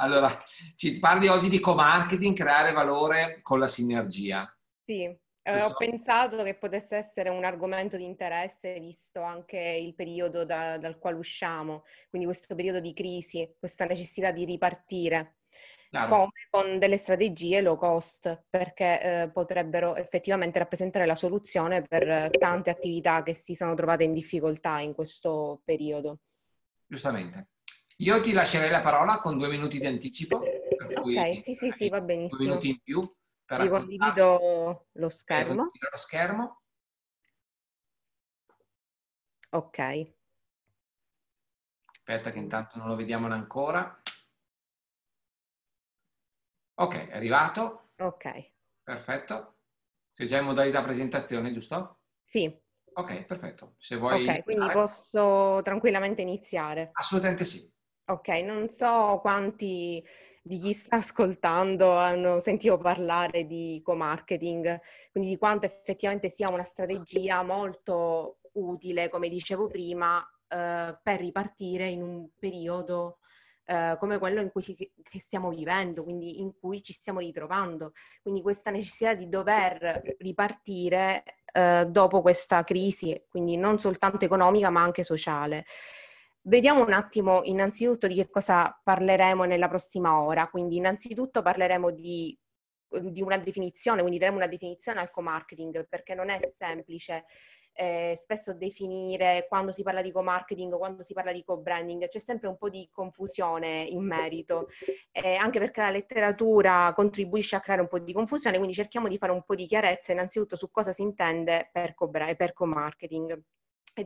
Allora, ci parli oggi di co-marketing, creare valore con la sinergia. Sì, eh, ho pensato che potesse essere un argomento di interesse visto anche il periodo da, dal quale usciamo, quindi questo periodo di crisi, questa necessità di ripartire. Claro. Come con delle strategie low cost, perché eh, potrebbero effettivamente rappresentare la soluzione per tante attività che si sono trovate in difficoltà in questo periodo. Giustamente. Io ti lascerei la parola con due minuti di anticipo. ok, sì, sì, sì, va benissimo. Due minuti in più. Per Vi condivido lo schermo. Lo schermo. Ok. Aspetta che intanto non lo vediamo ancora. Ok, è arrivato. Ok. Perfetto. Sei già in modalità presentazione, giusto? Sì. Ok, perfetto. Se vuoi... Ok, quindi posso tranquillamente iniziare. Assolutamente sì. Ok, non so quanti di chi sta ascoltando hanno sentito parlare di co-marketing, quindi di quanto effettivamente sia una strategia molto utile, come dicevo prima, eh, per ripartire in un periodo eh, come quello in cui ci, che stiamo vivendo, quindi in cui ci stiamo ritrovando. Quindi questa necessità di dover ripartire eh, dopo questa crisi, quindi non soltanto economica ma anche sociale. Vediamo un attimo innanzitutto di che cosa parleremo nella prossima ora, quindi innanzitutto parleremo di, eh, di una definizione, quindi daremo una definizione al co-marketing perché non è semplice eh, spesso definire quando si parla di co-marketing, quando si parla di co-branding, c'è sempre un po' di confusione in merito, eh, anche perché la letteratura contribuisce a creare un po' di confusione, quindi cerchiamo di fare un po' di chiarezza innanzitutto su cosa si intende per, co- per co-marketing e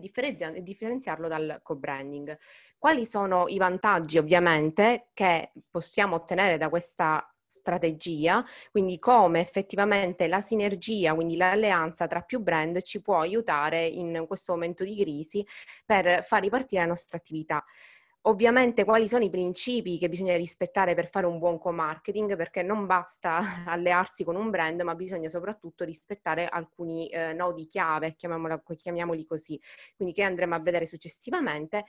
differenziarlo dal co-branding. Quali sono i vantaggi ovviamente che possiamo ottenere da questa strategia, quindi come effettivamente la sinergia, quindi l'alleanza tra più brand ci può aiutare in questo momento di crisi per far ripartire la nostra attività ovviamente quali sono i principi che bisogna rispettare per fare un buon co-marketing, perché non basta allearsi con un brand, ma bisogna soprattutto rispettare alcuni eh, nodi chiave, chiamiamoli così, quindi che andremo a vedere successivamente.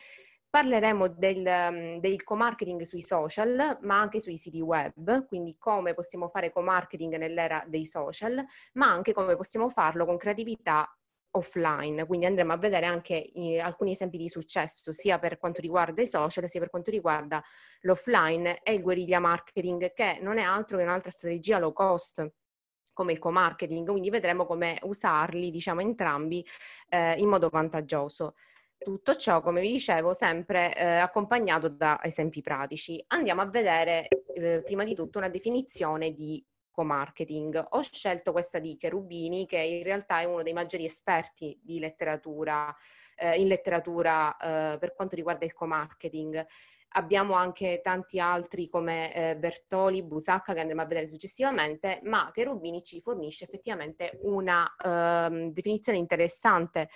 Parleremo del, mm, del, co-marketing sui social, ma anche sui siti web, quindi come possiamo fare co-marketing nell'era dei social, ma anche come possiamo farlo con creatività offline, quindi andremo a vedere anche eh, alcuni esempi di successo sia per quanto riguarda i social sia per quanto riguarda l'offline e il guerriglia marketing che non è altro che un'altra strategia low cost come il co-marketing, quindi vedremo come usarli diciamo entrambi eh, in modo vantaggioso. Tutto ciò, come vi dicevo, sempre eh, accompagnato da esempi pratici. Andiamo a vedere eh, prima di tutto una definizione di marketing. Ho scelto questa di Cherubini che in realtà è uno dei maggiori esperti di letteratura, eh, in letteratura eh, per quanto riguarda il co-marketing. Abbiamo anche tanti altri come eh, Bertoli, Busacca che andremo a vedere successivamente, ma Cherubini ci fornisce effettivamente una ehm, definizione interessante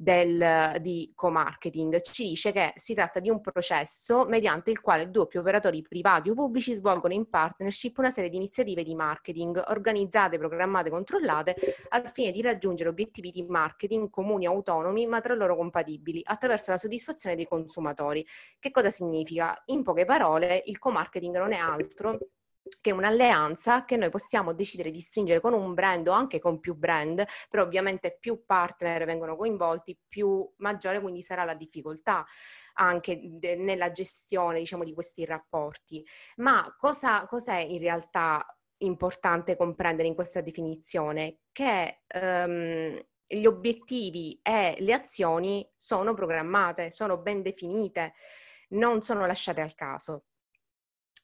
del, di co-marketing. Ci dice che si tratta di un processo mediante il quale due operatori privati o pubblici svolgono in partnership una serie di iniziative di marketing organizzate, programmate, controllate al fine di raggiungere obiettivi di marketing comuni autonomi ma tra loro compatibili attraverso la soddisfazione dei consumatori. Che cosa significa? In poche parole, il co-marketing non è altro che è un'alleanza che noi possiamo decidere di stringere con un brand o anche con più brand, però ovviamente più partner vengono coinvolti, più maggiore quindi sarà la difficoltà anche de- nella gestione diciamo, di questi rapporti. Ma cosa, cos'è in realtà importante comprendere in questa definizione? Che um, gli obiettivi e le azioni sono programmate, sono ben definite, non sono lasciate al caso.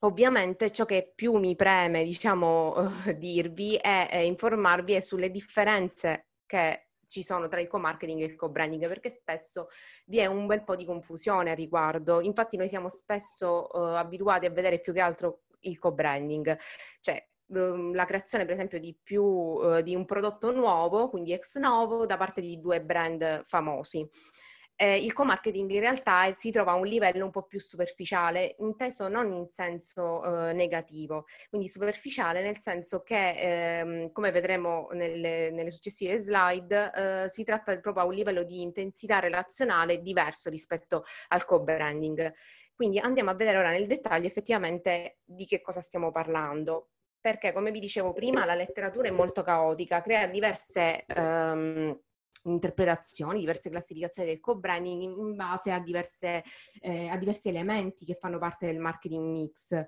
Ovviamente ciò che più mi preme, diciamo, dirvi è, è informarvi è sulle differenze che ci sono tra il co-marketing e il co-branding perché spesso vi è un bel po' di confusione a riguardo. Infatti noi siamo spesso eh, abituati a vedere più che altro il co-branding, cioè ehm, la creazione per esempio di più uh, di un prodotto nuovo, quindi ex novo, da parte di due brand famosi eh, il co-marketing in realtà si trova a un livello un po' più superficiale, inteso non in senso eh, negativo, quindi superficiale nel senso che, ehm, come vedremo nelle, nelle successive slide, eh, si tratta proprio a un livello di intensità relazionale diverso rispetto al co-branding. Quindi andiamo a vedere ora nel dettaglio effettivamente di che cosa stiamo parlando, perché come vi dicevo prima la letteratura è molto caotica, crea diverse... Ehm, interpretazioni, diverse classificazioni del co-branding in base a, diverse, eh, a diversi elementi che fanno parte del marketing mix.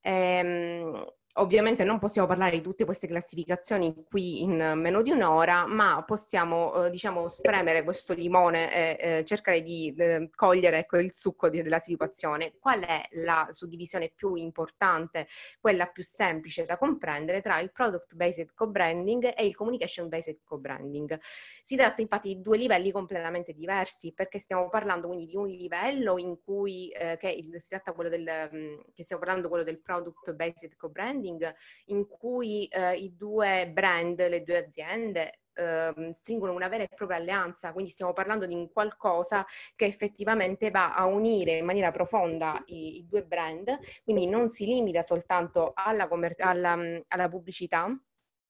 Ehm, Ovviamente non possiamo parlare di tutte queste classificazioni qui in eh, meno di un'ora, ma possiamo eh, diciamo, spremere questo limone e eh, cercare di eh, cogliere ecco, il succo di, della situazione. Qual è la suddivisione più importante, quella più semplice da comprendere tra il product based co-branding e il communication based co-branding? Si tratta infatti di due livelli completamente diversi perché stiamo parlando quindi di un livello in cui eh, che il, si tratta quello del, mm, che stiamo parlando quello del product based co-branding branding in cui eh, i due brand, le due aziende eh, stringono una vera e propria alleanza, quindi stiamo parlando di qualcosa che effettivamente va a unire in maniera profonda i, i due brand, quindi non si limita soltanto alla, commer- alla, mm, alla pubblicità,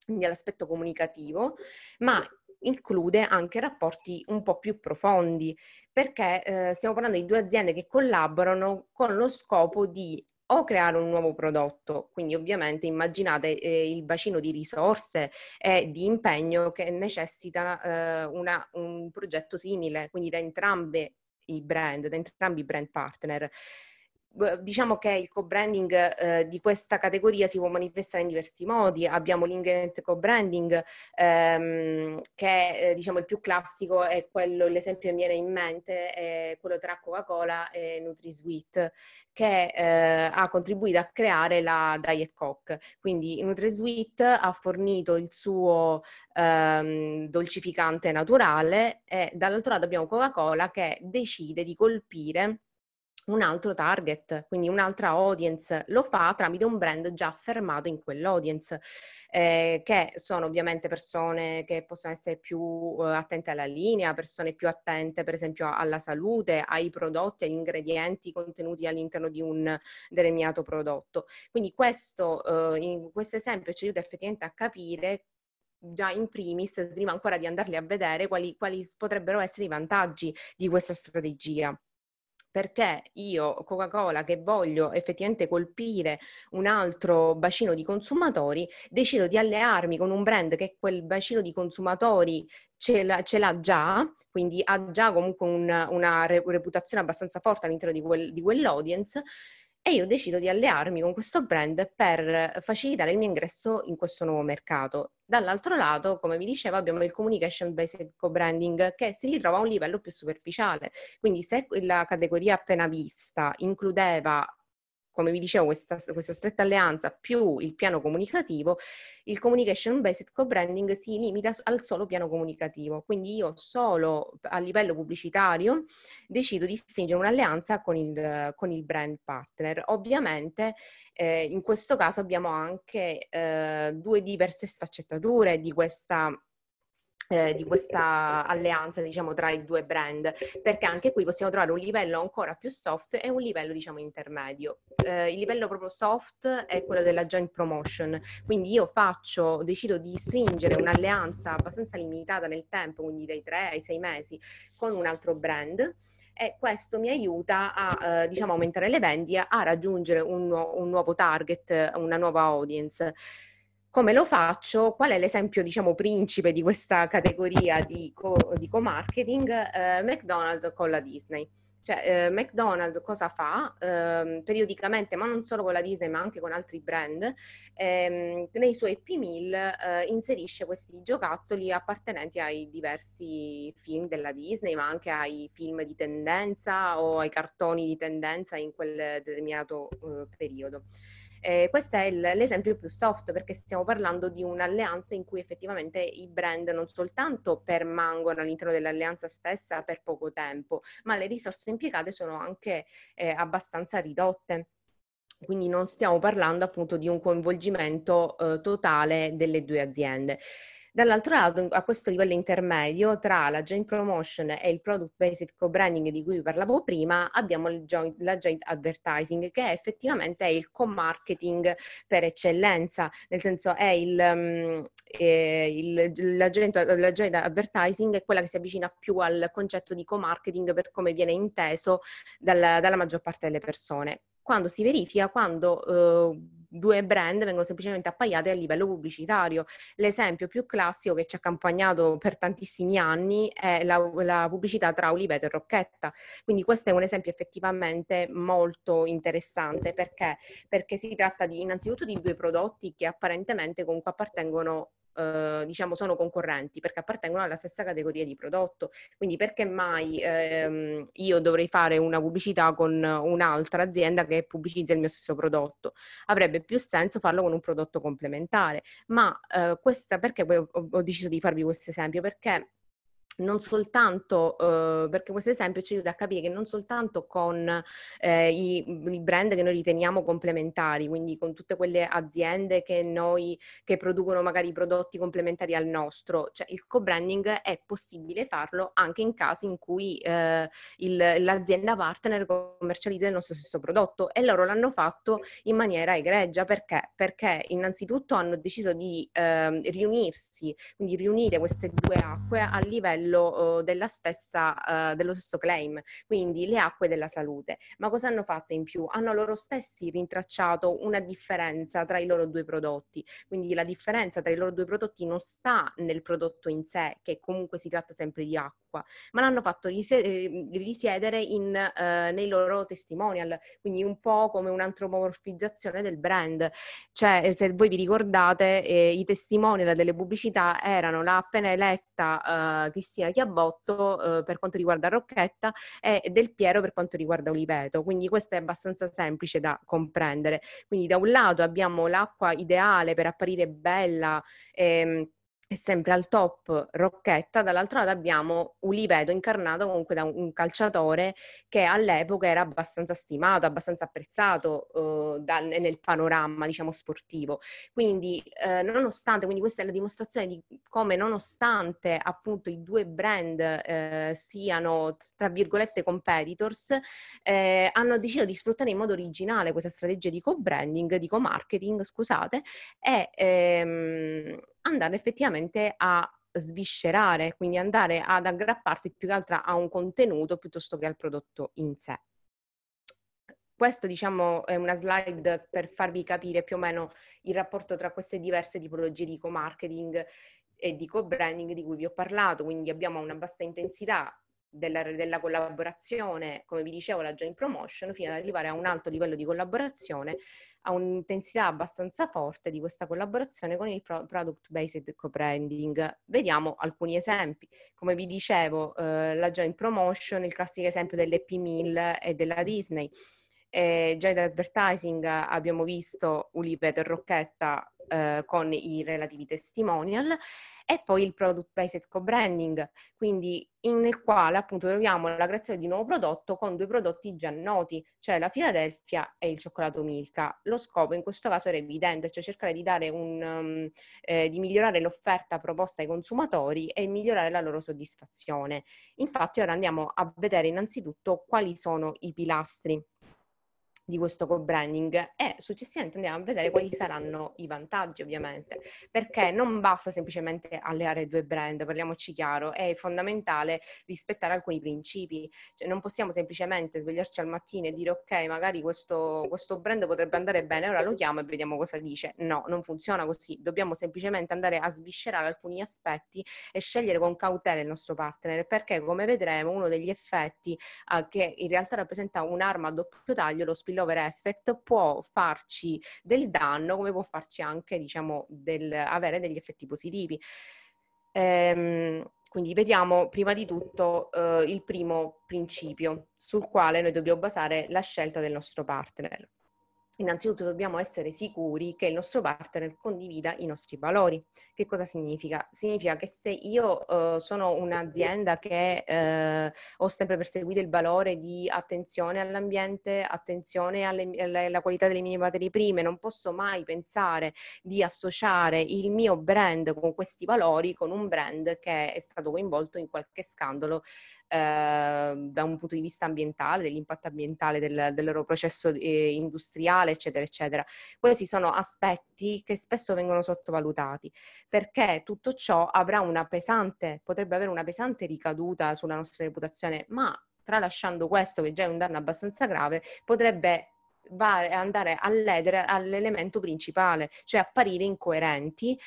quindi all'aspetto comunicativo, ma include anche rapporti un po' più profondi, perché eh, stiamo parlando di due aziende che collaborano con lo scopo di o creare un nuovo prodotto. Quindi ovviamente immaginate eh, il bacino di risorse e di impegno che necessita eh, una, un progetto simile, quindi da entrambi i brand, da entrambi i brand partner diciamo che il co-branding eh, di questa categoria si può manifestare in diversi modi. Abbiamo l'ingrediente co-branding, ehm, che eh, diciamo il più classico è quello, l'esempio che mi viene in mente, è quello tra Coca-Cola e NutriSweet, che eh, ha contribuito a creare la Diet Coke. Quindi NutriSweet ha fornito il suo ehm, dolcificante naturale e dall'altro lato abbiamo Coca-Cola che decide di colpire un altro target, quindi un'altra audience, lo fa tramite un brand già affermato in quell'audience, eh, che sono ovviamente persone che possono essere più eh, attente alla linea, persone più attente per esempio alla salute, ai prodotti, agli ingredienti contenuti all'interno di un determinato prodotto. Quindi questo, eh, in questo esempio ci aiuta effettivamente a capire già in primis, prima ancora di andarli a vedere, quali, quali potrebbero essere i vantaggi di questa strategia perché io Coca-Cola che voglio effettivamente colpire un altro bacino di consumatori, decido di allearmi con un brand che quel bacino di consumatori ce l'ha, ce l'ha già, quindi ha già comunque un, una reputazione abbastanza forte all'interno di, quel, di quell'audience e io decido di allearmi con questo brand per facilitare il mio ingresso in questo nuovo mercato. Dall'altro lato, come vi dicevo, abbiamo il communication based co-branding che si ritrova a un livello più superficiale. Quindi se la categoria appena vista includeva come vi dicevo, questa, questa, stretta alleanza più il piano comunicativo, il communication based co-branding si limita al solo piano comunicativo. Quindi io solo a livello pubblicitario decido di stringere un'alleanza con il, con il brand partner. Ovviamente eh, in questo caso abbiamo anche eh, due diverse sfaccettature di questa eh, di questa alleanza diciamo tra i due brand perché anche qui possiamo trovare un livello ancora più soft e un livello diciamo intermedio eh, il livello proprio soft è quello della joint promotion quindi io faccio decido di stringere un'alleanza abbastanza limitata nel tempo quindi dai tre ai sei mesi con un altro brand e questo mi aiuta a eh, diciamo aumentare le vendite a raggiungere un, nu- un nuovo target una nuova audience come lo faccio? Qual è l'esempio, diciamo, principe di questa categoria di, co- di co-marketing? Eh, McDonald's con la Disney. Cioè, eh, McDonald's cosa fa? Eh, periodicamente, ma non solo con la Disney, ma anche con altri brand, ehm, nei suoi Happy Meal eh, inserisce questi giocattoli appartenenti ai diversi film della Disney, ma anche ai film di tendenza o ai cartoni di tendenza in quel determinato eh, periodo. Eh, questo è il, l'esempio più soft perché stiamo parlando di un'alleanza in cui effettivamente i brand non soltanto permangono all'interno dell'alleanza stessa per poco tempo, ma le risorse impiegate sono anche eh, abbastanza ridotte. Quindi non stiamo parlando appunto di un coinvolgimento eh, totale delle due aziende. Dall'altro lato, a questo livello intermedio, tra la joint promotion e il product based co-branding di cui vi parlavo prima, abbiamo joint, la joint advertising, che effettivamente è il co-marketing per eccellenza, nel senso è il, um, eh, il, la, joint, la, joint, advertising è quella che si avvicina più al concetto di co-marketing per come viene inteso dalla, dalla maggior parte delle persone quando si verifica quando eh, due brand vengono semplicemente appaiate a livello pubblicitario. L'esempio più classico che ci ha accompagnato per tantissimi anni è la, la pubblicità tra Oliveto e Rocchetta. Quindi questo è un esempio effettivamente molto interessante perché, perché si tratta di, innanzitutto di due prodotti che apparentemente comunque appartengono eh, diciamo, sono concorrenti perché appartengono alla stessa categoria di prodotto. Quindi perché mai ehm, io dovrei fare una pubblicità con un'altra azienda che pubblicizza il mio stesso prodotto? Avrebbe più senso farlo con un prodotto complementare. Ma eh, questa, perché ho, ho deciso di farvi questo esempio? Perché non soltanto, eh, perché questo esempio ci aiuta a capire che non soltanto con eh, i, mm, i, brand che noi riteniamo complementari, quindi con tutte quelle aziende che, noi, che producono magari prodotti complementari al nostro, cioè il co-branding è possibile farlo anche in casi in cui eh, il, l'azienda partner commercializza il nostro stesso prodotto e loro l'hanno fatto in maniera egregia perché? Perché innanzitutto hanno deciso di ehm, riunirsi, quindi riunire queste due acque a livello livello uhm, stessa, uhm, dello stesso claim, quindi le acque della salute. Ma cosa hanno fatto in più? Hanno loro stessi rintracciato una differenza tra i loro due prodotti, quindi la differenza tra i loro due prodotti non sta nel prodotto in sé, che comunque si tratta sempre di acqua, ma l'hanno fatto ehm, risiedere in, eh, nei loro testimonial, quindi un po' come un'antromorfizzazione del brand. Cioè, eh, se voi vi ricordate, eh, i testimonial delle pubblicità erano la appena eletta eh, Cristina sia Chiabotto eh, per quanto riguarda Rocchetta e Del Piero per quanto riguarda Oliveto. Quindi questo è abbastanza semplice da comprendere. Quindi da un lato abbiamo l'acqua ideale per apparire bella. Ehm, è sempre al top Rocchetta, dall'altro lato abbiamo Ulivedo incarnato comunque da un calciatore che all'epoca era abbastanza stimato, abbastanza apprezzato eh, da, nel panorama diciamo sportivo. Quindi eh, nonostante, quindi questa è la dimostrazione di come nonostante appunto i due brand eh, siano tra virgolette competitors, eh, hanno deciso di sfruttare in modo originale questa strategia di co-branding, di co-marketing, scusate, e ehm, andare effettivamente a sviscerare, quindi andare ad aggrapparsi più che altro a un contenuto piuttosto che al prodotto in sé. Questo diciamo è una slide per farvi capire più o meno il rapporto tra queste diverse tipologie di co-marketing e di co-branding di cui vi ho parlato, quindi abbiamo una bassa intensità della, della, collaborazione, come vi dicevo, la joint promotion, fino ad arrivare a un alto livello di collaborazione a un'intensità abbastanza forte di questa collaborazione con il product based co-branding. Vediamo alcuni esempi. Come vi dicevo, eh, la joint promotion, il classico esempio dell'EP Mill e della Disney. Eh, già in advertising abbiamo visto Ulive e Rocchetta eh, con i relativi testimonial e poi il product based co-branding, quindi in, nel quale appunto troviamo la creazione di un nuovo prodotto con due prodotti già noti, cioè la Philadelphia e il cioccolato Milka. Lo scopo in questo caso era evidente, cioè cercare di, dare un, um, eh, di migliorare l'offerta proposta ai consumatori e migliorare la loro soddisfazione. Infatti ora andiamo a vedere innanzitutto quali sono i pilastri di questo co-branding e successivamente andiamo a vedere quali saranno i vantaggi ovviamente, perché non basta semplicemente alleare due brand, parliamoci chiaro, è fondamentale rispettare alcuni principi, cioè, non possiamo semplicemente svegliarci al mattino e dire ok magari questo, questo brand potrebbe andare bene, ora lo chiamo e vediamo cosa dice, no, non funziona così, dobbiamo semplicemente andare a sviscerare alcuni aspetti e scegliere con cautela il nostro partner, perché come vedremo uno degli effetti eh, che in realtà rappresenta un'arma a doppio taglio, lo spillo spillover effect può farci del danno come può farci anche diciamo del, avere degli effetti positivi. Ehm, quindi vediamo prima di tutto eh, il primo principio sul quale noi dobbiamo basare la scelta del nostro partner innanzitutto dobbiamo essere sicuri che il nostro partner condivida i nostri valori. Che cosa significa? Significa che se io uh, sono un'azienda che uh, ho sempre perseguito il valore di attenzione all'ambiente, attenzione alle, alle, alla qualità delle mie materie prime, non posso mai pensare di associare il mio brand con questi valori con un brand che è stato coinvolto in qualche scandalo Ehm, da un punto di vista ambientale, dell'impatto ambientale del, del loro processo eh, industriale, eccetera, eccetera. Questi sono aspetti che spesso vengono sottovalutati perché tutto ciò avrà una pesante, potrebbe avere una pesante ricaduta sulla nostra reputazione, ma tralasciando questo, che già è un danno abbastanza grave, potrebbe andare a ledere all'elemento principale, cioè apparire incoerenti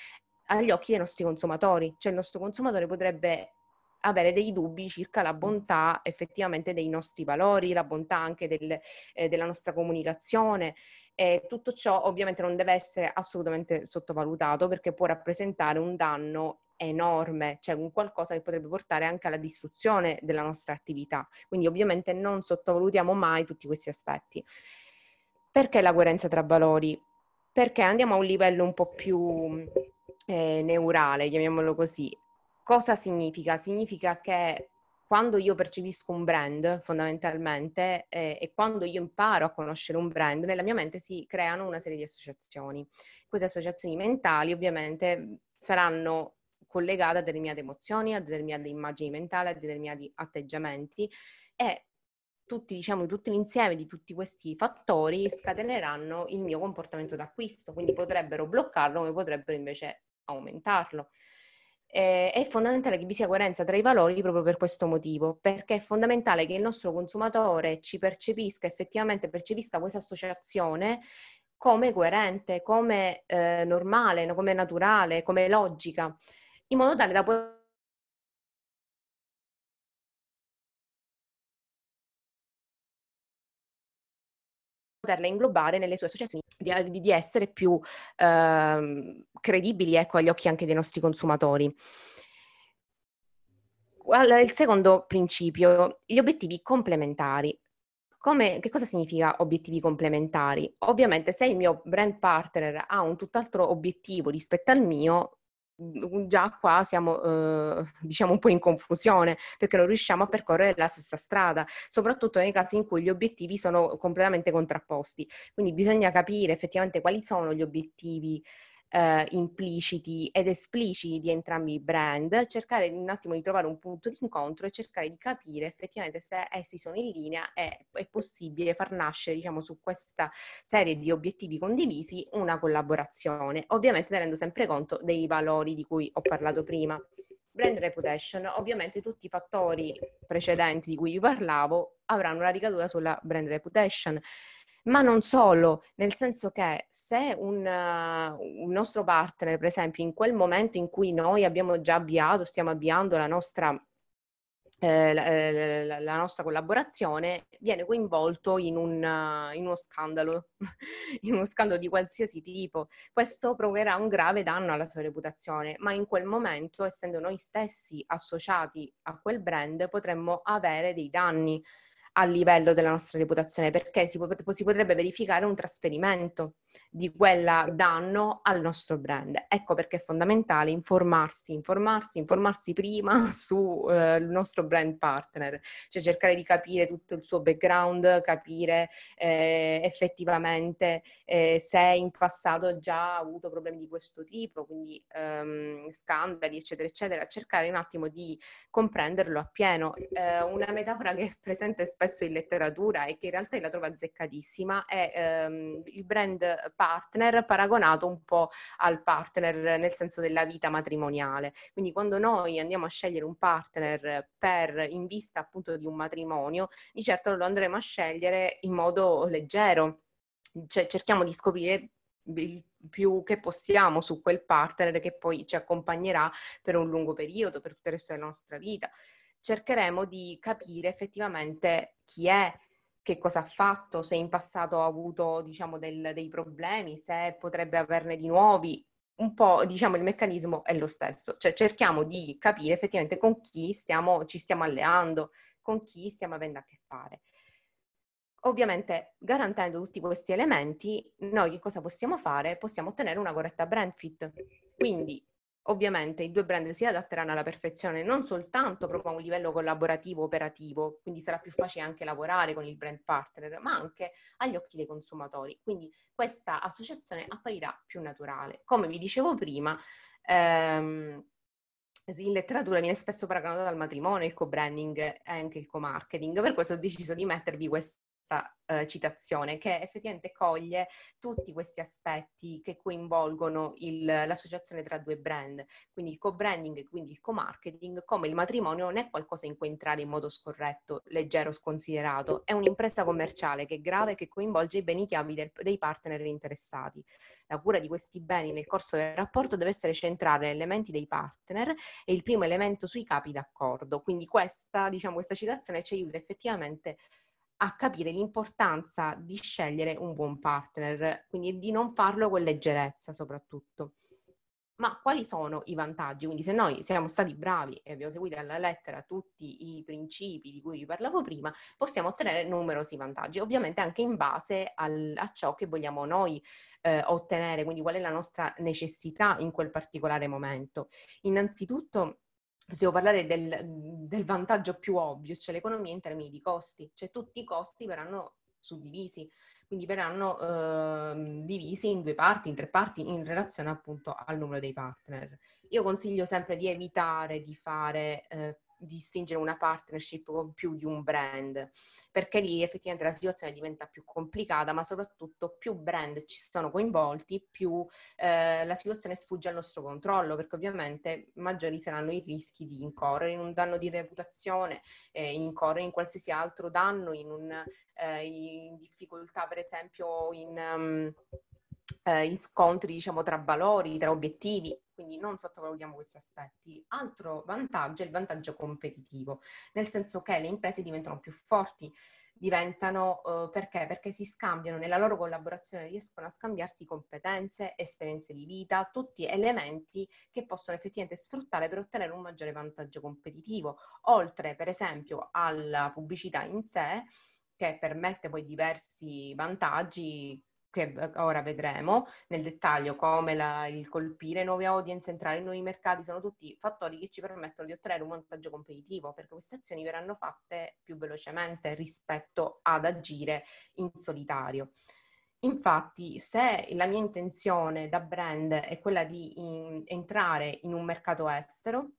agli occhi dei nostri consumatori, cioè il nostro consumatore potrebbe avere dei dubbi circa la mm. bontà effettivamente dei nostri valori, la bontà anche del, eh, della nostra comunicazione. E tutto ciò ovviamente non deve essere assolutamente sottovalutato perché può rappresentare un danno enorme, cioè un qualcosa che potrebbe portare anche alla distruzione della nostra attività. Quindi ovviamente non sottovalutiamo mai tutti questi aspetti. Perché la coerenza tra valori? Perché andiamo a un livello un po' più mm, eh, neurale, chiamiamolo così cosa significa? Significa che quando io percepisco un brand fondamentalmente eh, e quando io imparo a conoscere un brand, nella mia mente si creano una serie di associazioni. Queste associazioni mentali ovviamente saranno collegate a determinate emozioni, a determinate immagini mentali, a determinati atteggiamenti e tutti, diciamo, tutto l'insieme di tutti questi fattori scateneranno il mio comportamento d'acquisto, quindi potrebbero bloccarlo come potrebbero invece aumentarlo eh, è fondamentale che vi sia coerenza tra i valori proprio per questo motivo, perché è fondamentale che il nostro consumatore ci percepisca, effettivamente percepisca questa associazione come coerente, come eh, normale, come naturale, come logica, in modo tale da poter poterla inglobare nelle sue associazioni, di, eh, di essere più eh, credibili ecco, agli occhi anche dei nostri consumatori. Il secondo principio, gli obiettivi complementari. Come, che cosa significa obiettivi complementari? Ovviamente se il mio brand partner ha un tutt'altro obiettivo rispetto al mio, già qua siamo eh, diciamo un po' in confusione perché non riusciamo a percorrere la stessa strada, soprattutto nei casi in cui gli obiettivi sono completamente contrapposti. Quindi bisogna capire effettivamente quali sono gli obiettivi eh, impliciti ed espliciti di entrambi i brand, cercare un attimo di trovare un punto di incontro e cercare di capire effettivamente se essi sono in linea e è possibile far nascere, diciamo, su questa serie di obiettivi condivisi una collaborazione, ovviamente tenendo sempre conto dei valori di cui ho parlato prima. Brand reputation, ovviamente tutti i fattori precedenti di cui vi parlavo avranno una ricaduta sulla brand reputation ma non solo, nel senso che se un, uh, un, nostro partner, per esempio, in quel momento in cui noi abbiamo già avviato, stiamo avviando la nostra, eh, la, eh, la, nostra collaborazione, viene coinvolto in, un, uh, in uno scandalo, in uno scandalo di qualsiasi tipo, questo provocherà un grave danno alla sua reputazione, ma in quel momento, essendo noi stessi associati a quel brand, potremmo avere dei danni a livello della nostra reputazione, perché si, pot- si potrebbe verificare un trasferimento di quel danno al nostro brand. Ecco perché è fondamentale informarsi, informarsi, informarsi prima sul eh, nostro brand partner, cioè cercare di capire tutto il suo background, capire eh, effettivamente eh, se in passato ha già avuto problemi di questo tipo, quindi ehm, scandali, eccetera, eccetera, cercare un attimo di comprenderlo appieno. Eh, una metafora che è presente spesso in letteratura e che in realtà la trovo azzeccatissima, è ehm, il brand partner paragonato un po' al partner nel senso della vita matrimoniale. Quindi quando noi andiamo a scegliere un partner per, in vista appunto di un matrimonio, di certo lo andremo a scegliere in modo leggero. Cioè, cerchiamo di scoprire il più che possiamo su quel partner che poi ci accompagnerà per un lungo periodo, per tutto il resto della nostra vita cercheremo di capire effettivamente chi è, che cosa ha fatto, se in passato ha avuto diciamo, del, dei problemi, se potrebbe averne di nuovi. Un po' diciamo il meccanismo è lo stesso, cioè cerchiamo di capire effettivamente con chi stiamo, ci stiamo alleando, con chi stiamo avendo a che fare. Ovviamente garantendo tutti questi elementi, noi che cosa possiamo fare? Possiamo ottenere una corretta brand fit. Quindi Ovviamente i due brand si adatteranno alla perfezione non soltanto proprio a un livello collaborativo operativo, quindi sarà più facile anche lavorare con il brand partner, ma anche agli occhi dei consumatori. Quindi questa associazione apparirà più naturale. Come vi dicevo prima, ehm, in letteratura viene spesso paragonata al matrimonio il co-branding e anche il co-marketing, per questo ho deciso di mettervi questa questa eh, citazione che effettivamente coglie tutti questi aspetti che coinvolgono il, l'associazione tra due brand, quindi il co-branding e quindi il co-marketing, come il matrimonio non è qualcosa in cui entrare in modo scorretto, leggero, sconsiderato, è un'impresa commerciale che è grave e che coinvolge i beni chiavi del, dei partner interessati. La cura di questi beni nel corso del rapporto deve essere centrale nelle menti dei partner e il primo elemento sui capi d'accordo, quindi questa, diciamo, questa citazione ci aiuta effettivamente a a capire l'importanza di scegliere un buon partner, quindi di non farlo con leggerezza soprattutto. Ma quali sono i vantaggi? Quindi se noi siamo stati bravi e abbiamo seguito alla lettera tutti i principi di cui vi parlavo prima, possiamo ottenere numerosi vantaggi, ovviamente anche in base al, a ciò che vogliamo noi eh, ottenere, quindi qual è la nostra necessità in quel particolare momento. Innanzitutto possiamo parlare del, del, vantaggio più ovvio, cioè l'economia in termini di costi, cioè tutti i costi verranno suddivisi, quindi verranno eh, divisi in due parti, in tre parti, in relazione appunto al numero dei partner. Io consiglio sempre di evitare di fare eh, di stringere una partnership con più di un brand, perché lì effettivamente la situazione diventa più complicata, ma soprattutto più brand ci sono coinvolti, più eh, la situazione sfugge al nostro controllo, perché ovviamente maggiori saranno i rischi di incorrere in un danno di reputazione, eh, incorrere in qualsiasi altro danno, in, un, eh, in difficoltà per esempio in... Um, eh, gli scontri diciamo, tra valori, tra obiettivi, quindi non sottovalutiamo questi aspetti. Altro vantaggio è il vantaggio competitivo, nel senso che le imprese diventano più forti, diventano eh, perché? Perché si scambiano, nella loro collaborazione riescono a scambiarsi competenze, esperienze di vita, tutti elementi che possono effettivamente sfruttare per ottenere un maggiore vantaggio competitivo, oltre per esempio alla pubblicità in sé che permette poi diversi vantaggi che ora vedremo nel dettaglio come la, il colpire nuove audience, entrare in nuovi mercati, sono tutti fattori che ci permettono di ottenere un vantaggio competitivo perché queste azioni verranno fatte più velocemente rispetto ad agire in solitario. Infatti, se la mia intenzione da brand è quella di in, entrare in un mercato estero,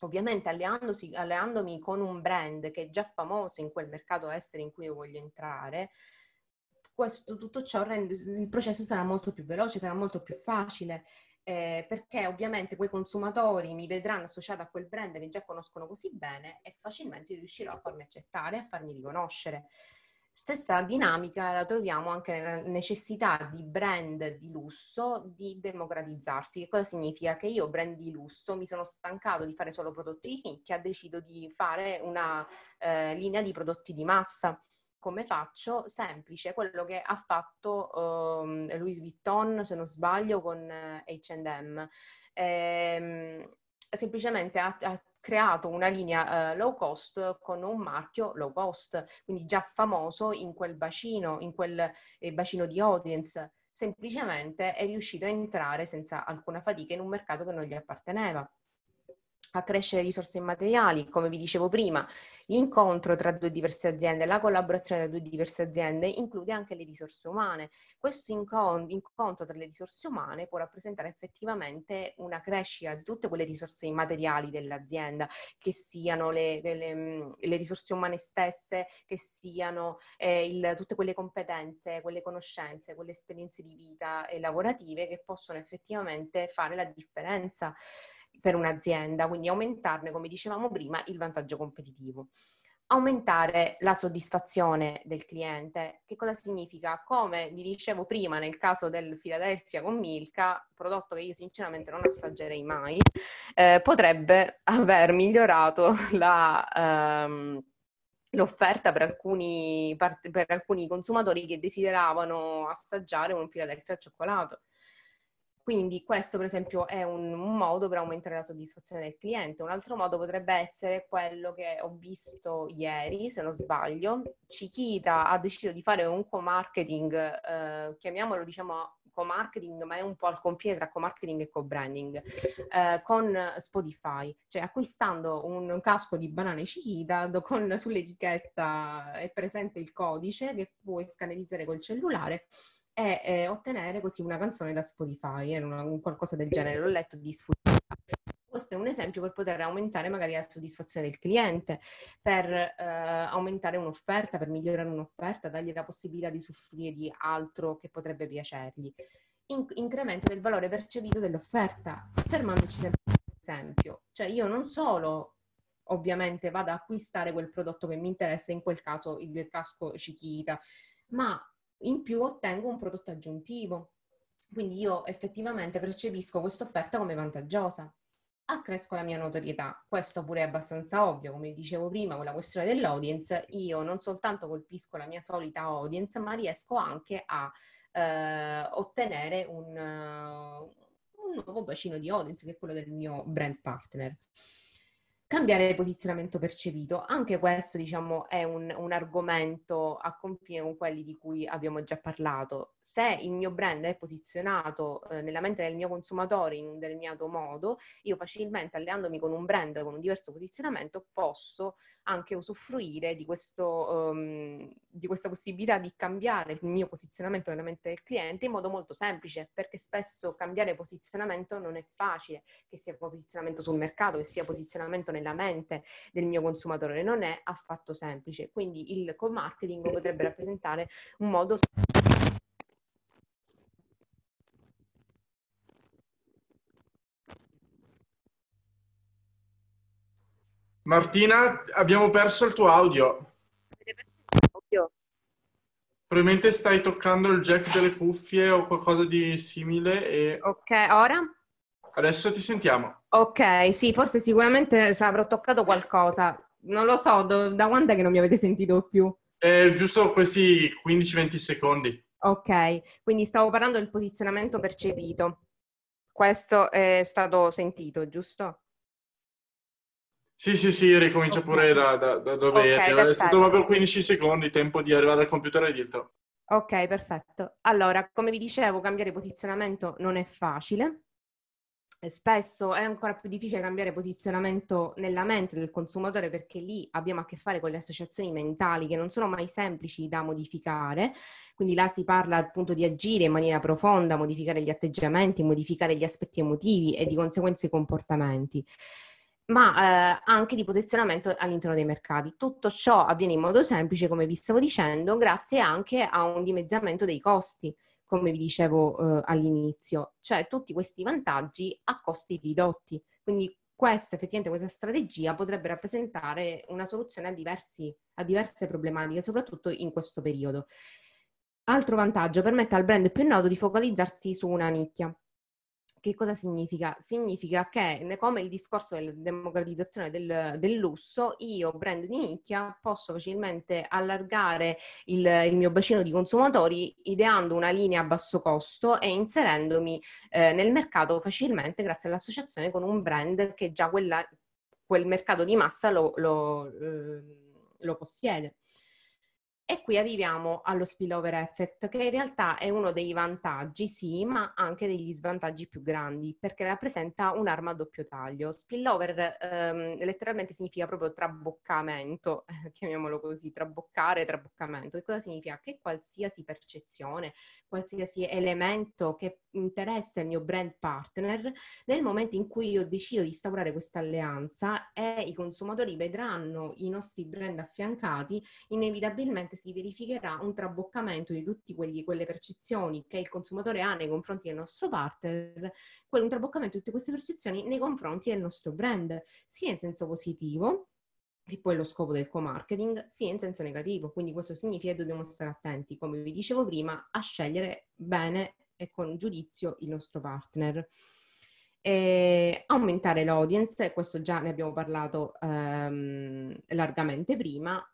ovviamente alleandomi con un brand che è già famoso in quel mercato estero in cui io voglio entrare, questo, tutto ciò rende, il processo sarà molto più veloce, sarà molto più facile, eh, perché ovviamente quei consumatori mi vedranno associata a quel brand che già conoscono così bene e facilmente riuscirò a farmi accettare, e a farmi riconoscere. Stessa dinamica la troviamo anche nella necessità di brand di lusso di democratizzarsi. Che cosa significa? Che io, brand di lusso, mi sono stancato di fare solo prodotti di nicchia, decido di fare una eh, linea di prodotti di massa come faccio? Semplice, quello che ha fatto um, Louis Vuitton, se non sbaglio, con eh, H&M. E, semplicemente ha, ha, creato una linea uh, low cost con un marchio low cost, quindi già famoso in quel bacino, in quel eh, bacino di audience. Semplicemente è riuscito a entrare senza alcuna fatica in un mercato che non gli apparteneva accrescere risorse immateriali, come vi dicevo prima, l'incontro tra due diverse aziende, la collaborazione tra due diverse aziende include anche le risorse umane. Questo incontro tra le risorse umane può rappresentare effettivamente una crescita di tutte quelle risorse immateriali dell'azienda, che siano le, le, mm, le risorse umane stesse, che siano eh, il, tutte quelle competenze, quelle conoscenze, quelle esperienze di vita e lavorative che possono effettivamente fare la differenza per un'azienda, quindi aumentarne, come dicevamo prima, il vantaggio competitivo. Aumentare la soddisfazione del cliente, che cosa significa? Come vi dicevo prima nel caso del Philadelphia con Milka, prodotto che io sinceramente non assaggerei mai, eh, potrebbe aver migliorato la... Ehm, l'offerta per alcuni, per alcuni, consumatori che desideravano assaggiare un Philadelphia al cioccolato. Quindi questo per esempio è un, modo per aumentare la soddisfazione del cliente. Un altro modo potrebbe essere quello che ho visto ieri, se non sbaglio. Chiquita ha deciso di fare un co-marketing, eh, chiamiamolo diciamo co-marketing, ma è un po' al confine tra co-marketing e co-branding, eh, con Spotify, cioè acquistando un casco di banane Chiquita con sull'etichetta è presente il codice che puoi scannerizzare col cellulare e eh, ottenere così una canzone da Spotify, era una, un qualcosa del genere, l'ho letto di sfuggita. Questo è un esempio per poter aumentare magari la soddisfazione del cliente, per eh, aumentare un'offerta, per migliorare un'offerta, dargli la possibilità di soffrire di altro che potrebbe piacergli. In- incremento del valore percepito dell'offerta, fermandoci sempre ad esempio. Cioè io non solo ovviamente vado ad acquistare quel prodotto che mi interessa, in quel caso il casco Cichita, ma in più ottengo un prodotto aggiuntivo. Quindi io effettivamente percepisco questa offerta come vantaggiosa. Accresco la mia notorietà, questo pure è abbastanza ovvio, come dicevo prima con la questione dell'audience, io non soltanto colpisco la mia solita audience, ma riesco anche a eh, ottenere un, un nuovo bacino di audience che è quello del mio brand partner cambiare posizionamento percepito. Anche questo, diciamo, è un, un, argomento a confine con quelli di cui abbiamo già parlato. Se il mio brand è posizionato eh, nella mente del mio consumatore in un determinato modo, io facilmente alleandomi con un brand con un diverso posizionamento posso anche usufruire di, questo, um, di questa possibilità di cambiare il mio posizionamento nella mente del cliente in modo molto semplice, perché spesso cambiare posizionamento non è facile, che sia posizionamento sul mercato, che sia posizionamento nel nella mente del mio consumatore. Non è affatto semplice. Quindi il co-marketing potrebbe rappresentare un modo Martina, abbiamo perso il tuo audio. Probabilmente stai toccando il jack delle cuffie o qualcosa di simile. E... Ok, ora? Adesso ti sentiamo. Ok, sì, forse sicuramente avrò toccato qualcosa. Non lo so, do, da quando è che non mi avete sentito più? Eh, giusto questi 15-20 secondi. Ok, quindi stavo parlando del posizionamento percepito. Questo è stato sentito, giusto? Sì, sì, sì, ricomincia okay. pure da, da, da dove okay, eri. È stato proprio 15 secondi, tempo di arrivare al computer e dietro. Ok, perfetto. Allora, come vi dicevo, cambiare posizionamento non è facile spesso è ancora più difficile cambiare posizionamento nella mente del consumatore perché lì abbiamo a che fare con le associazioni mentali che non sono mai semplici da modificare, quindi là si parla appunto di agire in maniera profonda, modificare gli atteggiamenti, modificare gli aspetti emotivi e di conseguenza i comportamenti ma eh, anche di posizionamento all'interno dei mercati. Tutto ciò avviene in modo semplice, come vi stavo dicendo, grazie anche a un dimezzamento dei costi come vi dicevo eh, all'inizio, cioè tutti questi vantaggi a costi ridotti. Quindi questa, effettivamente questa strategia potrebbe rappresentare una soluzione a, diversi, a diverse problematiche, soprattutto in questo periodo. Altro vantaggio, permette al brand più noto di focalizzarsi su una nicchia che cosa significa? Significa che, come il discorso della democratizzazione del, del lusso, io, brand di nicchia, posso facilmente allargare il, il, mio bacino di consumatori ideando una linea a basso costo e inserendomi eh, nel mercato facilmente grazie all'associazione con un brand che già quella, quel mercato di massa lo, lo, eh, lo possiede. E qui arriviamo allo spillover effect, che in realtà è uno dei vantaggi, sì, ma anche degli svantaggi più grandi, perché rappresenta un'arma a doppio taglio. Spillover ehm, letteralmente significa proprio traboccamento, chiamiamolo così, traboccare, traboccamento. Che cosa significa? Che qualsiasi percezione, qualsiasi elemento che interessa il mio brand partner, nel momento in cui io decido di instaurare questa alleanza e i consumatori vedranno i nostri brand affiancati, inevitabilmente probabilmente si verificherà un traboccamento di tutte quelle percezioni che il consumatore ha nei confronti del nostro partner, un traboccamento di tutte queste percezioni nei confronti del nostro brand, sia in senso positivo, che poi è lo scopo del co-marketing, sia in senso negativo. Quindi questo significa che dobbiamo stare attenti, come vi dicevo prima, a scegliere bene e con giudizio il nostro partner. E aumentare l'audience, questo già ne abbiamo parlato ehm, largamente prima,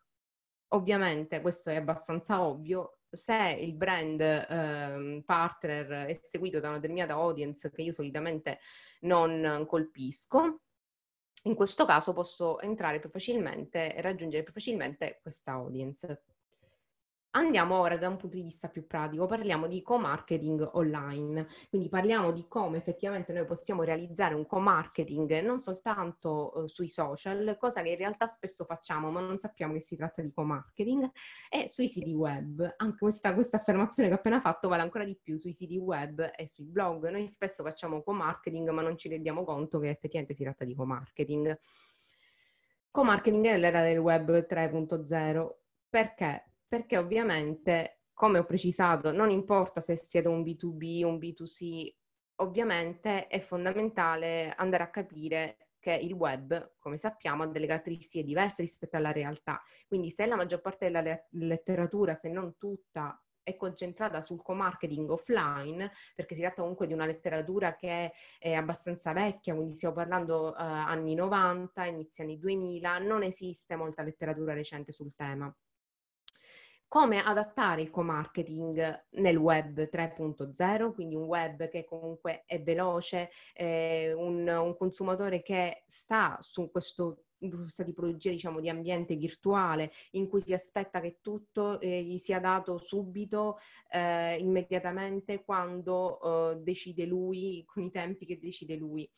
ovviamente questo è abbastanza ovvio, se il brand eh, partner è seguito da una determinata audience che io solitamente non colpisco, in questo caso posso entrare più facilmente e raggiungere più facilmente questa audience. Andiamo ora da un punto di vista più pratico, parliamo di co-marketing online, quindi parliamo di come effettivamente noi possiamo realizzare un co-marketing non soltanto eh, sui social, cosa che in realtà spesso facciamo ma non sappiamo che si tratta di co-marketing, e sui siti web. Anche questa, questa affermazione che ho appena fatto vale ancora di più sui siti web e sui blog. Noi spesso facciamo co-marketing ma non ci rendiamo conto che effettivamente si tratta di co-marketing. Co-marketing nell'era del web 3.0 perché? perché ovviamente, come ho precisato, non importa se siete un B2B, un B2C, ovviamente è fondamentale andare a capire che il web, come sappiamo, ha delle caratteristiche diverse rispetto alla realtà. Quindi se la maggior parte della letteratura, se non tutta, è concentrata sul co-marketing offline, perché si tratta comunque di una letteratura che è abbastanza vecchia, quindi stiamo parlando eh, anni 90, inizi anni 2000, non esiste molta letteratura recente sul tema come adattare il co-marketing nel web 3.0, quindi un web che comunque è veloce, eh, un, un, consumatore che sta su questo, questa tipologia diciamo, di ambiente virtuale in cui si aspetta che tutto eh, gli sia dato subito, eh, immediatamente, quando eh, decide lui, con i tempi che decide lui.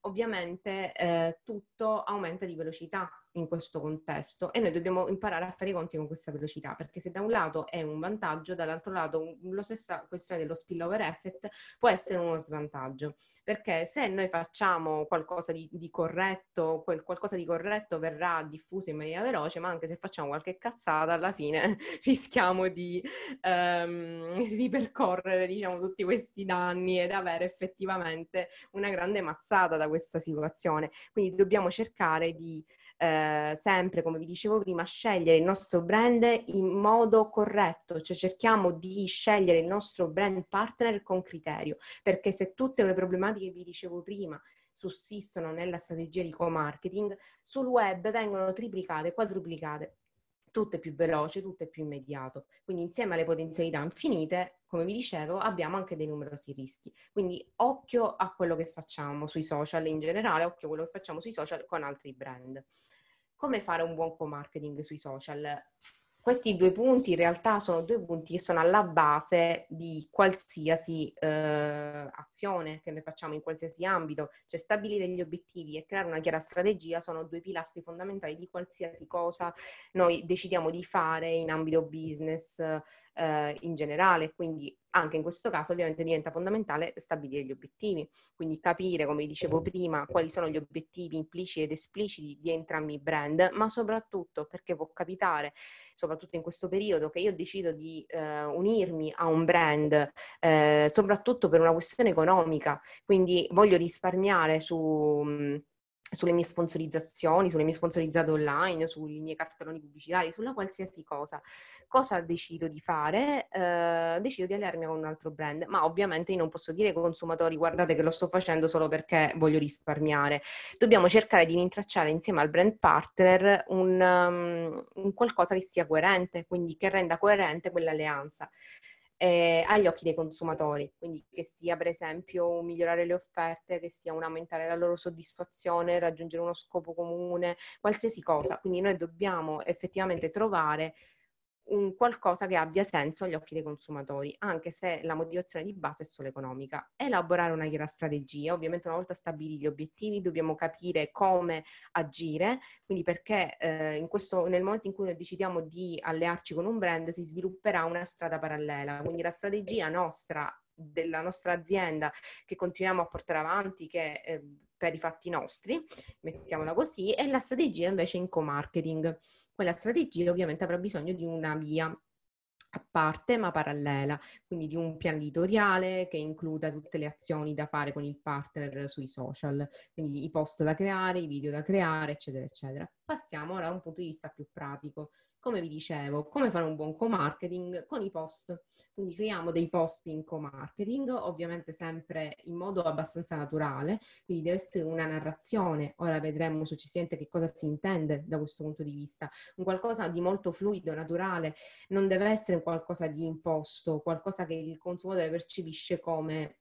Ovviamente eh, tutto aumenta di velocità in questo contesto e noi dobbiamo imparare a fare i conti con questa velocità, perché se da un lato è un vantaggio, dall'altro lato la stessa questione dello spillover effect può essere uno svantaggio perché se noi facciamo qualcosa di, di corretto, quel, qualcosa di corretto verrà diffuso in maniera veloce, ma anche se facciamo qualche cazzata, alla fine rischiamo di um, ehm, ripercorrere diciamo, tutti questi danni ed avere effettivamente una grande mazzata da questa situazione. Quindi dobbiamo cercare di eh, sempre, come vi dicevo prima, scegliere il nostro brand in modo corretto, cioè cerchiamo di scegliere il nostro brand partner con criterio, perché se tutte le problematiche che vi dicevo prima sussistono nella strategia di co-marketing, sul web vengono triplicate, quadruplicate, tutto è più veloce, tutto è più immediato. Quindi insieme alle potenzialità infinite, come vi dicevo, abbiamo anche dei numerosi rischi. Quindi occhio a quello che facciamo sui social in generale, occhio a quello che facciamo sui social con altri brand come fare un buon co-marketing sui social. Questi due punti in realtà sono due punti che sono alla base di qualsiasi eh, azione che noi facciamo in qualsiasi ambito, cioè stabilire gli obiettivi e creare una chiara strategia sono due pilastri fondamentali di qualsiasi cosa noi decidiamo di fare in ambito business eh, in generale, quindi anche in questo caso ovviamente diventa fondamentale stabilire gli obiettivi, quindi capire, come dicevo certo. prima, quali sono gli obiettivi impliciti ed espliciti di entrambi i brand, ma soprattutto perché può capitare, soprattutto in questo periodo, che io decido di eh, unirmi a un brand, eh, soprattutto per una questione economica, quindi voglio risparmiare su... Mh, mm, sulle mie sponsorizzazioni, sulle mie sponsorizzate online, sui miei cartelloni pubblicitari, sulla qualsiasi cosa. Cosa decido di fare? Eh, decido di allearmi con un altro brand, ma ovviamente io non posso dire ai consumatori guardate che lo sto facendo solo perché voglio risparmiare. Dobbiamo cercare di rintracciare insieme al brand partner un, um, un qualcosa che sia coerente, quindi che renda coerente quell'alleanza eh, agli occhi dei consumatori, quindi che sia per esempio migliorare le offerte, che sia un aumentare la loro soddisfazione, raggiungere uno scopo comune, qualsiasi cosa. Quindi noi dobbiamo effettivamente trovare un qualcosa che abbia senso agli occhi dei consumatori, anche se la motivazione di base è solo economica. Elaborare una chiara strategia, ovviamente una volta stabiliti gli obiettivi dobbiamo capire come agire, quindi perché eh, questo, nel momento in cui noi decidiamo di allearci con un brand si svilupperà una strada parallela, quindi la strategia nostra della nostra azienda che continuiamo a portare avanti, che eh, per i fatti nostri, mettiamola così, e la strategia invece in co-marketing la strategia ovviamente avrà bisogno di una via a parte ma parallela, quindi di un piano editoriale che includa tutte le azioni da fare con il partner sui social, quindi i post da creare, i video da creare, eccetera, eccetera. Passiamo ora a un punto di vista più pratico, come vi dicevo, come fare un buon co-marketing con i post. Quindi creiamo dei post in co-marketing, ovviamente sempre in modo abbastanza naturale, quindi deve essere una narrazione, ora vedremo successivamente che cosa si intende da questo punto di vista, un qualcosa di molto fluido, naturale, non deve essere qualcosa di imposto, qualcosa che il consumatore percepisce come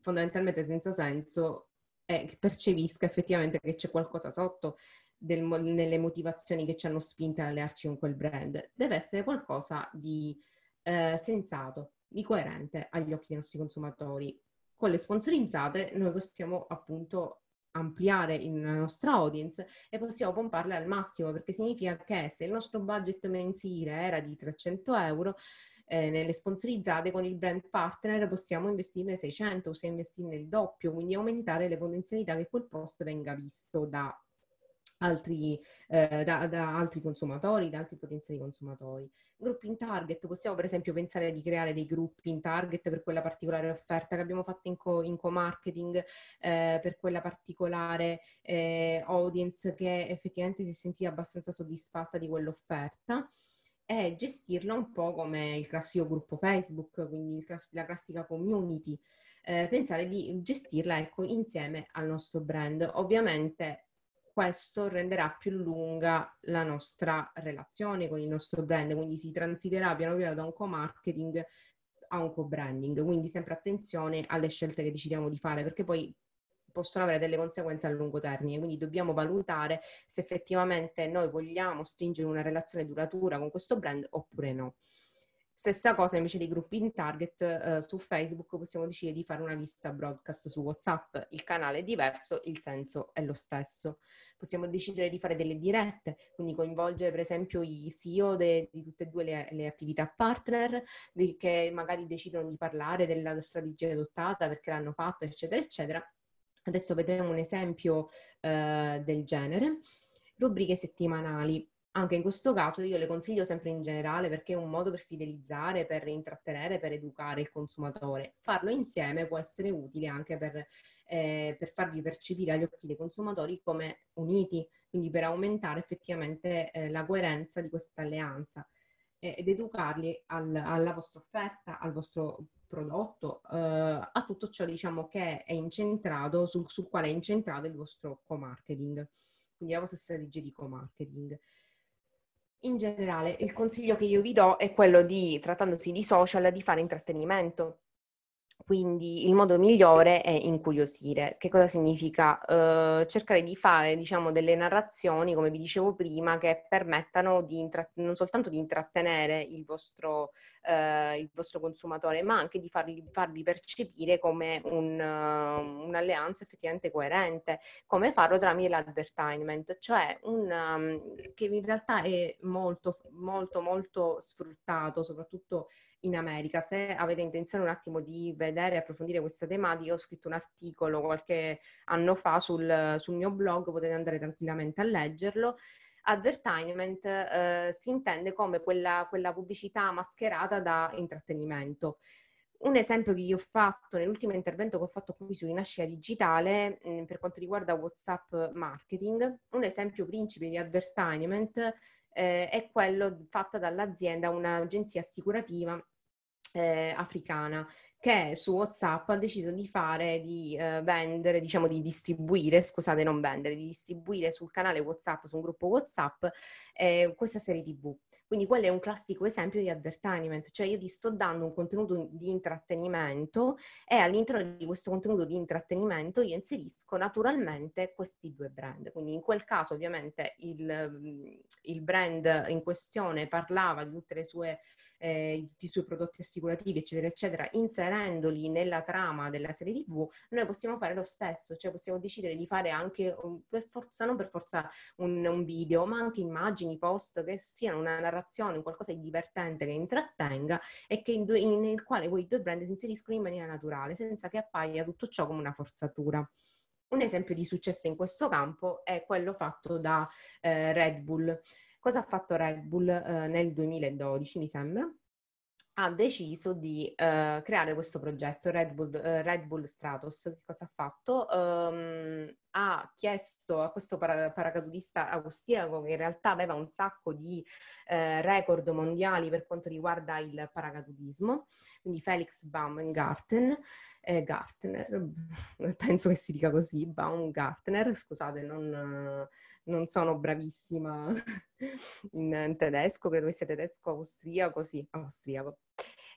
fondamentalmente senza senso e percepisca effettivamente che c'è qualcosa sotto del, nelle motivazioni che ci hanno spinta ad allearci con quel brand, deve essere qualcosa di eh, sensato, di coerente agli occhi dei nostri consumatori. Con le sponsorizzate noi possiamo appunto ampliare la nostra audience e possiamo pomparle al massimo perché significa che se il nostro budget mensile era di 300 euro eh, nelle sponsorizzate con il brand partner possiamo investirne 600 se investirne il doppio quindi aumentare le potenzialità che quel post venga visto da Altri, eh, da, da, altri consumatori, da altri potenziali consumatori. Gruppi in target, possiamo per esempio pensare di creare dei gruppi in target per quella particolare offerta che abbiamo fatto in, co, in co-marketing, eh, per quella particolare eh, audience che effettivamente si è sentita abbastanza soddisfatta di quell'offerta e gestirla un po' come il classico gruppo Facebook, quindi class- la classica community. Eh, pensare di gestirla ecco, insieme al nostro brand. Ovviamente questo renderà più lunga la nostra relazione con il nostro brand, quindi si transiterà piano piano da un co-marketing a un co-branding, quindi sempre attenzione alle scelte che decidiamo di fare, perché poi possono avere delle conseguenze a lungo termine, quindi dobbiamo valutare se effettivamente noi vogliamo stringere una relazione duratura con questo brand oppure no. Stessa cosa invece dei gruppi in target eh, su Facebook, possiamo decidere di fare una lista broadcast su WhatsApp, il canale è diverso, il senso è lo stesso. Possiamo decidere di fare delle dirette, quindi coinvolgere per esempio i CEO de, di tutte e due le, le attività partner di, che magari decidono di parlare della strategia adottata perché l'hanno fatto, eccetera, eccetera. Adesso vedremo un esempio eh, del genere. Rubriche settimanali anche in questo caso io le consiglio sempre in generale perché è un modo per fidelizzare, per intrattenere, per educare il consumatore. Farlo insieme può essere utile anche per, eh, per farvi percepire agli occhi dei consumatori come uniti, quindi per aumentare effettivamente eh, la coerenza di questa alleanza eh, ed educarli al, alla vostra offerta, al vostro prodotto, eh, a tutto ciò diciamo, che è incentrato, sul, sul quale è incentrato il vostro co-marketing, quindi la vostra strategia di co-marketing in generale il consiglio che io vi do è quello di, trattandosi di social, di fare intrattenimento. Quindi il modo migliore è incuriosire. Che cosa significa? Eh, cercare di fare, diciamo, delle narrazioni, come vi dicevo prima, che permettano di intra- non soltanto di intrattenere il vostro, eh, il vostro consumatore, ma anche di farli, farvi percepire come un, uh, un'alleanza effettivamente coerente. Come farlo tramite l'advertisement, cioè un, um, che in realtà è molto, molto, molto sfruttato, soprattutto in America. Se avete intenzione un attimo di vedere e approfondire questa tematica, ho scritto un articolo qualche anno fa sul, sul mio blog, potete andare tranquillamente a leggerlo. Advertisement eh, si intende come quella, quella pubblicità mascherata da intrattenimento. Un esempio che io ho fatto nell'ultimo intervento che ho fatto qui su Rinascita Digitale mh, mm, per quanto riguarda WhatsApp Marketing, un esempio principe di advertisement eh, è quello fatto dall'azienda, un'agenzia assicurativa eh, africana che su WhatsApp ha deciso di fare, di eh, vendere, diciamo di distribuire, scusate non vendere, di distribuire sul canale WhatsApp, su un gruppo WhatsApp, eh, questa serie TV. Quindi quello è un classico esempio di advertisement, cioè io ti sto dando un contenuto di intrattenimento e all'interno di questo contenuto di intrattenimento io inserisco naturalmente questi due brand. Quindi in quel caso ovviamente il, mm, il brand in questione parlava di tutte le sue eh, i suoi prodotti assicurativi, eccetera, eccetera, inserendoli nella trama della serie TV, noi possiamo fare lo stesso, cioè possiamo decidere di fare anche, per forza, non per forza un, un video, ma anche immagini, post che siano una narrazione, qualcosa di divertente che intrattenga e che in due, in, nel quale poi i due brand si inseriscono in maniera naturale, senza che appaia tutto ciò come una forzatura. Un esempio di successo in questo campo è quello fatto da eh, Red Bull. Cosa ha fatto Red Bull eh, nel 2012, mi sembra? Ha deciso di eh, creare questo progetto Red Bull, eh, Red Bull, Stratos. Che cosa ha fatto? Um, ha chiesto a questo para- paracadutista austriaco, che in realtà aveva un sacco di eh, record mondiali per quanto riguarda il paracadutismo, quindi Felix Baumgarten, eh, Gartner, penso che si dica così, Baumgartner, scusate, non non sono bravissima in, tedesco, credo che sia tedesco-austriaco, sì, austriaco.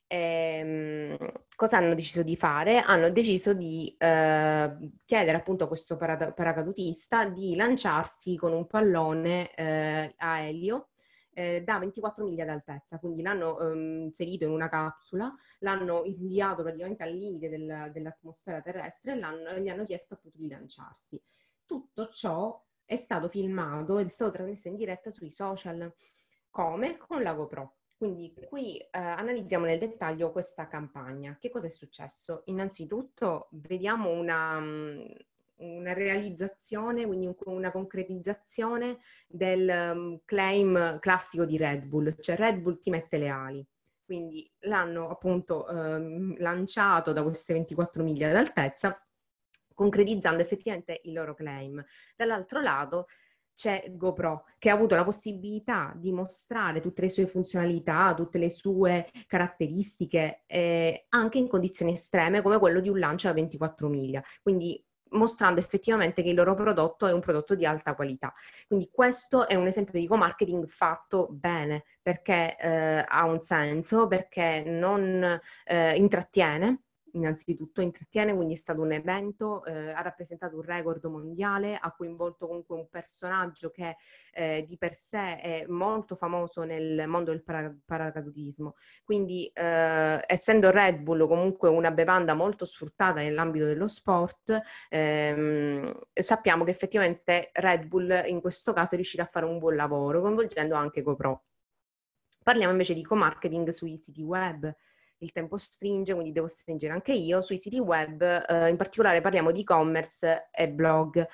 E, ehm, cosa hanno deciso di fare? Hanno deciso di eh, chiedere appunto a questo parad- paracadutista di lanciarsi con un pallone eh, a elio eh, da 24 miglia d'altezza, quindi l'hanno ehm, inserito in una capsula, l'hanno inviato praticamente al limite del, dell'atmosfera terrestre e gli hanno chiesto appunto di lanciarsi. Tutto ciò è stato filmato ed è stato trasmesso in diretta sui social. Come? Con la GoPro. Quindi qui eh, analizziamo nel dettaglio questa campagna. Che cosa è successo? Innanzitutto vediamo una, mm, una realizzazione, quindi una concretizzazione del mm, claim classico di Red Bull, cioè Red Bull ti mette le ali. Quindi l'hanno appunto eh, lanciato da queste 24 miglia d'altezza concretizzando effettivamente il loro claim. Dall'altro lato c'è GoPro che ha avuto la possibilità di mostrare tutte le sue funzionalità, tutte le sue caratteristiche eh, anche in condizioni estreme come quello di un lancio a 24 miglia. Quindi mostrando effettivamente che il loro prodotto è un prodotto di alta qualità. Quindi questo è un esempio di co-marketing fatto bene perché eh, ha un senso, perché non eh, intrattiene innanzitutto intrattiene, quindi è stato un evento, eh, ha rappresentato un record mondiale, ha coinvolto comunque un personaggio che eh, di per sé è molto famoso nel mondo del paracadutismo. Quindi eh, essendo Red Bull comunque una bevanda molto sfruttata nell'ambito dello sport, ehm, sappiamo che effettivamente Red Bull in questo caso è riuscita a fare un buon lavoro, coinvolgendo anche GoPro. Parliamo invece di co-marketing sui siti web il tempo stringe, quindi devo stringere anche io, sui siti web, eh, in particolare parliamo di e-commerce e blog.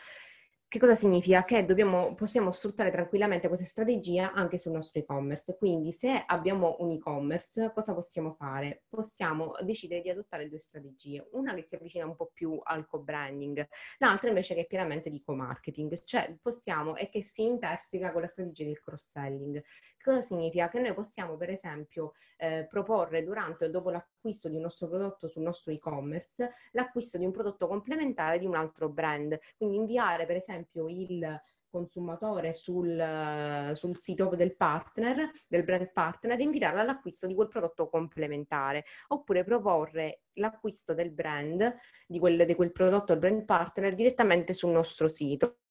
Che cosa significa? Che dobbiamo, possiamo sfruttare tranquillamente questa strategia anche sul nostro e-commerce. Quindi se abbiamo un e-commerce, cosa possiamo fare? Possiamo decidere di adottare due strategie, una che si avvicina un po' più al co-branding, l'altra invece che è pienamente di co-marketing, cioè possiamo e che si interseca con la strategia del cross-selling significa che noi possiamo per esempio eh, proporre durante o dopo l'acquisto di un nostro prodotto sul nostro e-commerce l'acquisto di un prodotto complementare di un altro brand, quindi inviare per esempio il consumatore sul, sul, sito del partner, del brand partner, invitarlo all'acquisto di quel prodotto complementare, oppure proporre l'acquisto del brand, di quel, di quel prodotto al brand partner direttamente sul nostro sito,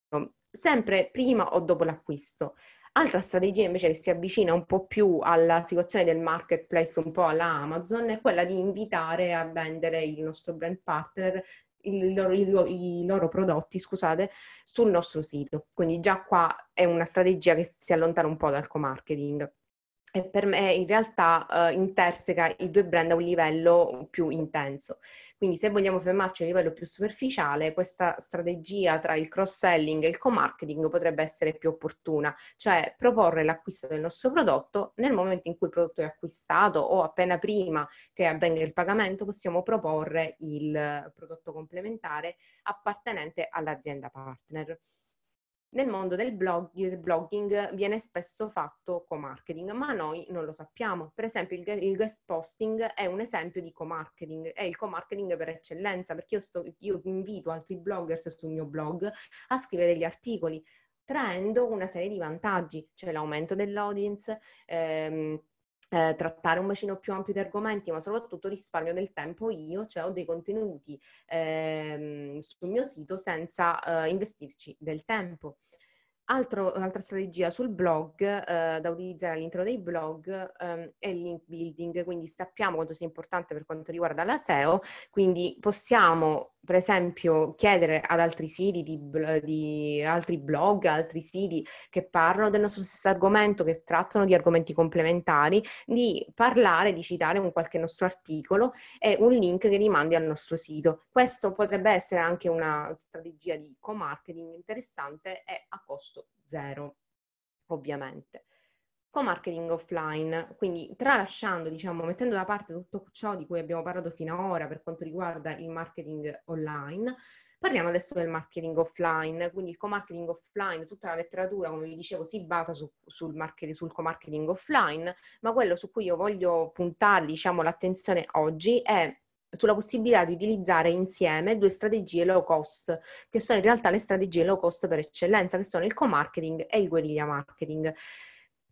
sempre prima o dopo l'acquisto. Altra strategia invece che si avvicina un po' più alla situazione del marketplace, un po' alla Amazon, è quella di invitare a vendere il nostro brand partner loro, i, loro, i, loro prodotti, scusate, sul nostro sito. Quindi già qua è una strategia che si allontana un po' dal co-marketing e per me in realtà eh, interseca i due brand a un livello più intenso. Quindi se vogliamo fermarci a livello più superficiale, questa strategia tra il cross-selling e il co-marketing potrebbe essere più opportuna, cioè proporre l'acquisto del nostro prodotto nel momento in cui il prodotto è acquistato o appena prima che avvenga il pagamento possiamo proporre il prodotto complementare appartenente all'azienda partner nel mondo del, blog, del blogging viene spesso fatto co-marketing, ma noi non lo sappiamo. Per esempio il, il guest posting è un esempio di co-marketing, è il co-marketing per eccellenza, perché io, sto, io invito altri bloggers sul mio blog a scrivere degli articoli, traendo una serie di vantaggi, cioè l'aumento dell'audience, ehm, eh, trattare un bacino più ampio di argomenti, ma soprattutto risparmio del tempo io, cioè ho dei contenuti ehm, sul mio sito senza eh, investirci del tempo. Altro, un'altra strategia sul blog eh, da utilizzare all'interno dei blog eh, è il link building, quindi sappiamo quanto sia importante per quanto riguarda la SEO, quindi possiamo per esempio chiedere ad altri siti, di, di altri blog, altri siti che parlano del nostro stesso argomento, che trattano di argomenti complementari, di parlare, di citare un qualche nostro articolo e un link che rimandi al nostro sito. Questo potrebbe essere anche una strategia di co-marketing interessante e a costo costo zero, ovviamente. Co-marketing offline, quindi tralasciando, diciamo, mettendo da parte tutto ciò di cui abbiamo parlato fino ad ora per quanto riguarda il marketing online, Parliamo adesso del marketing offline, quindi il co-marketing offline, tutta la letteratura, come vi dicevo, si basa su, sul, sul, co-marketing offline, ma quello su cui io voglio puntare diciamo, l'attenzione oggi è sulla possibilità di utilizzare insieme due strategie low cost, che sono in realtà le strategie low cost per eccellenza, che sono il co-marketing e il guerriglia marketing.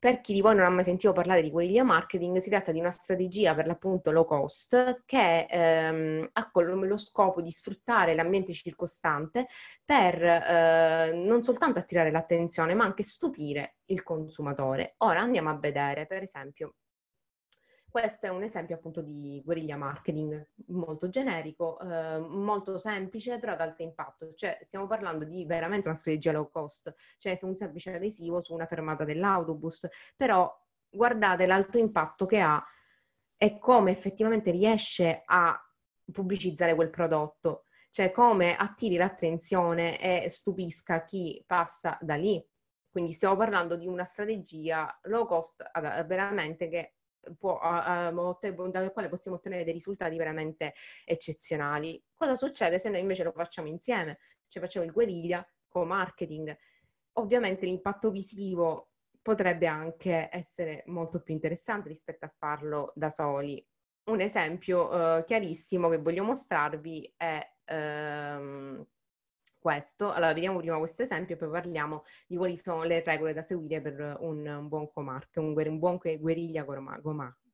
Per chi di voi non ha mai sentito parlare di guerriglia marketing, si tratta di una strategia per l'appunto low cost che ehm, ha come lo scopo di sfruttare l'ambiente circostante per eh, non soltanto attirare l'attenzione, ma anche stupire il consumatore. Ora andiamo a vedere, per esempio, questo è un esempio appunto di guerriglia marketing molto generico, eh, molto semplice però ad alto impatto, cioè stiamo parlando di veramente una strategia low cost, cioè un semplice adesivo su una fermata dell'autobus, però guardate l'alto impatto che ha e come effettivamente riesce a pubblicizzare quel prodotto, cioè come attiri l'attenzione e stupisca chi passa da lì. Quindi stiamo parlando di una strategia low cost veramente che può, um, dal quale possiamo ottenere dei risultati veramente eccezionali. Cosa succede se noi invece lo facciamo insieme? Cioè facciamo il guerriglia con marketing. Ovviamente l'impatto visivo potrebbe anche essere molto più interessante rispetto a farlo da soli. Un esempio uh, chiarissimo che voglio mostrarvi è... Um, questo. Allora, vediamo prima questo esempio e poi parliamo di quali sono le regole da seguire per un, un buon comarch, un, un, buon guerriglia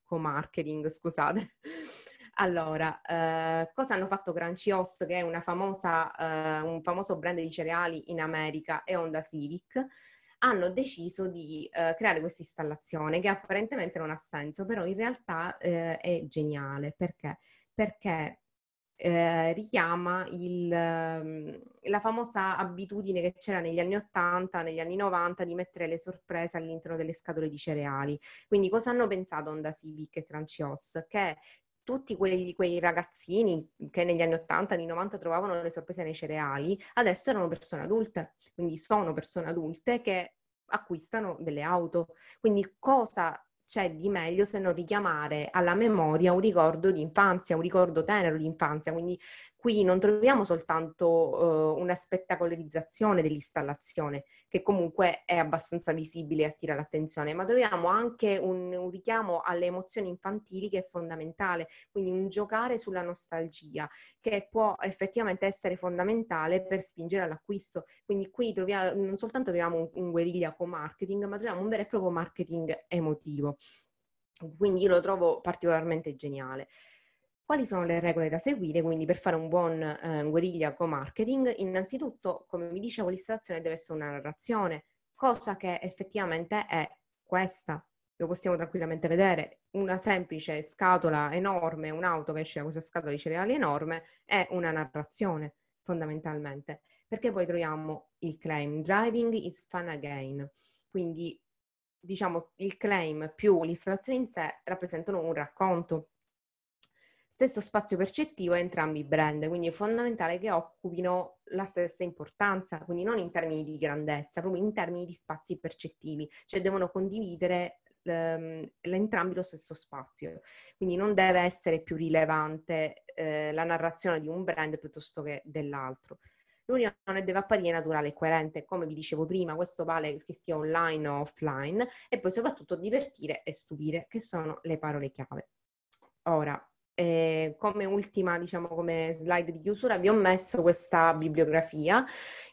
comarketing, scusate. Allora, eh, cosa hanno fatto Crunchy Host, che è famosa, eh, un famoso brand di cereali in America, e Honda Civic? Hanno deciso di eh, creare questa installazione che apparentemente non ha senso, però in realtà eh, è geniale. Perché? Perché eh, richiama il, ehm, la famosa abitudine che c'era negli anni 80, negli anni 90 di mettere le sorprese all'interno delle scatole di cereali. Quindi cosa hanno pensato Onda Civic e Crunchy Crunchyos? Che tutti quelli, quei ragazzini che negli anni 80, anni 90 trovavano le sorprese nei cereali, adesso erano persone adulte, quindi sono persone adulte che acquistano delle auto. Quindi cosa c'è di meglio se non richiamare alla memoria un ricordo di infanzia, un ricordo tenero di infanzia, quindi Qui non troviamo soltanto eh, una spettacolarizzazione dell'installazione, che comunque è abbastanza visibile e attira l'attenzione, ma troviamo anche un, un richiamo alle emozioni infantili che è fondamentale, quindi un giocare sulla nostalgia che può effettivamente essere fondamentale per spingere all'acquisto. Quindi qui troviamo, non soltanto troviamo un, un guerriglia co-marketing, ma troviamo un vero e proprio marketing emotivo. Quindi io lo trovo particolarmente geniale. Quali sono le regole da seguire quindi per fare un buon eh, guerriglia co-marketing? Innanzitutto, come vi dicevo, l'installazione deve essere una narrazione, cosa che effettivamente è questa. Lo possiamo tranquillamente vedere, una semplice scatola enorme, un'auto che esce da questa scatola di cereali enorme, è una narrazione fondamentalmente, perché poi troviamo il claim driving is fun again, quindi diciamo il claim più l'installazione in sé rappresentano un racconto stesso spazio percettivo a entrambi i brand, quindi è fondamentale che occupino la stessa importanza, quindi non in termini di grandezza, proprio in termini di spazi percettivi, cioè devono condividere ehm, entrambi lo stesso spazio. Quindi non deve essere più rilevante eh, la narrazione di un brand piuttosto che dell'altro. L'unione deve apparire naturale e coerente, come vi dicevo prima, questo vale che sia online o offline, e poi soprattutto divertire e stupire, che sono le parole chiave. Ora, eh, come ultima, diciamo come slide di chiusura, vi ho messo questa bibliografia.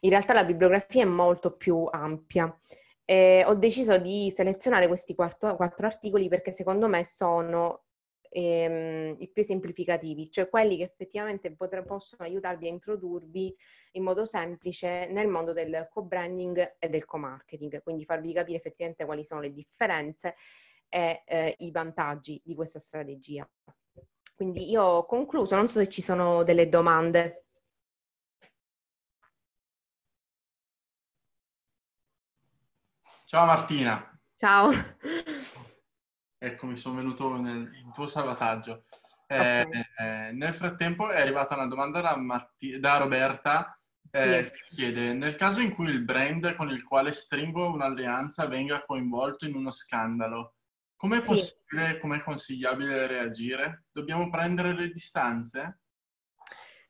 In realtà la bibliografia è molto più ampia. Eh, ho deciso di selezionare questi quattro, quattro articoli perché secondo me sono ehm, i più semplificativi, cioè quelli che effettivamente potre, possono aiutarvi a introdurvi in modo semplice nel mondo del co-branding e del co-marketing, quindi farvi capire effettivamente quali sono le differenze e eh, i vantaggi di questa strategia. Quindi io ho concluso, non so se ci sono delle domande. Ciao Martina. Ciao. Ecco, mi sono venuto nel, in tuo salvataggio. Eh, eh, nel frattempo è arrivata una domanda da, Mart- da Roberta eh, sì. che chiede, nel caso in cui il brand con il quale stringo un'alleanza venga coinvolto in uno scandalo, Com'è sì. possibile, com'è consigliabile reagire? Dobbiamo prendere le distanze?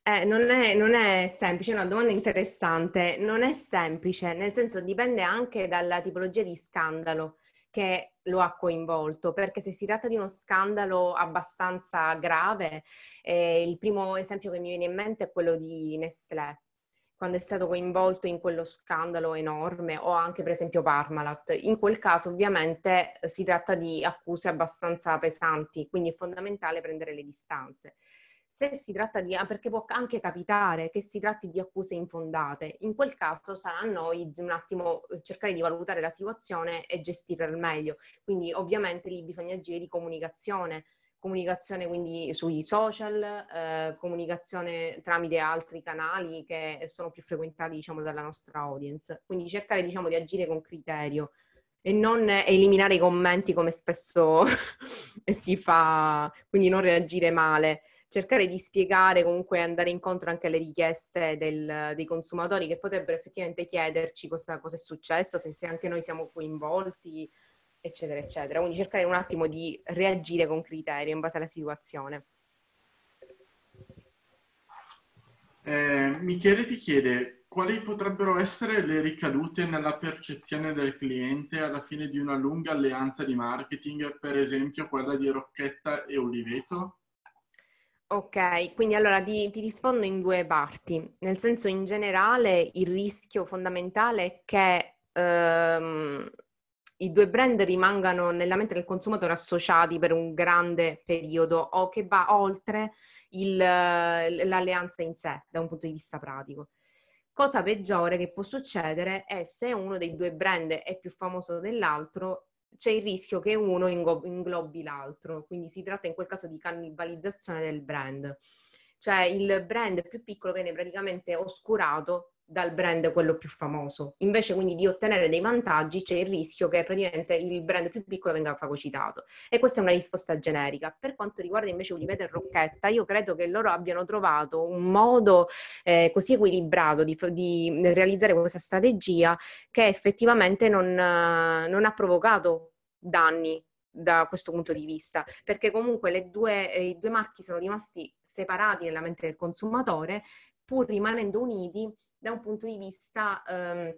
Eh, non, è, non, è, semplice, è una domanda interessante. Non è semplice, nel senso dipende anche dalla tipologia di scandalo che lo ha coinvolto, perché se si tratta di uno scandalo abbastanza grave, eh, il primo esempio che mi viene in mente è quello di Nestlé quando è stato coinvolto in quello scandalo enorme o anche per esempio Parmalat. In quel caso ovviamente eh, si tratta di accuse abbastanza pesanti, quindi è fondamentale prendere le distanze. Se si tratta di, ah, perché può anche capitare che si tratti di accuse infondate, in quel caso sarà a noi un attimo eh, cercare di valutare la situazione e gestirla al meglio. Quindi ovviamente lì bisogna agire di comunicazione, comunicazione quindi sui social, eh, comunicazione tramite altri canali che sono più frequentati diciamo, dalla nostra audience. Quindi cercare diciamo, di agire con criterio e non eliminare i commenti come spesso si fa, quindi non reagire male cercare di spiegare, comunque andare incontro anche alle richieste del, dei consumatori che potrebbero effettivamente chiederci cosa, cosa, è successo, se, se anche noi siamo coinvolti eccetera, eccetera. Quindi cercare un attimo di reagire con criterio in base alla situazione. Eh, Michele ti chiede quali potrebbero essere le ricadute nella percezione del cliente alla fine di una lunga alleanza di marketing, per esempio quella di Rocchetta e Oliveto? Ok, quindi allora ti, ti, rispondo in due parti, nel senso in generale il rischio fondamentale è che ehm, i due brand rimangano nella mente del consumatore associati per un grande periodo o che va oltre il, l'alleanza in sé da un punto di vista pratico. Cosa peggiore che può succedere è se uno dei due brand è più famoso dell'altro, c'è il rischio che uno inglobi l'altro, quindi si tratta in quel caso di cannibalizzazione del brand. Cioè il brand più piccolo viene praticamente oscurato dal brand quello più famoso. Invece quindi di ottenere dei vantaggi c'è il rischio che praticamente il brand più piccolo venga fagocitato. E questa è una risposta generica. Per quanto riguarda invece Univete e Rocchetta, io credo che loro abbiano trovato un modo eh, così equilibrato di, di, realizzare questa strategia che effettivamente non, non ha provocato danni da questo punto di vista, perché comunque due, eh, i due marchi sono rimasti separati nella mente del consumatore, pur rimanendo uniti da un punto di vista ehm,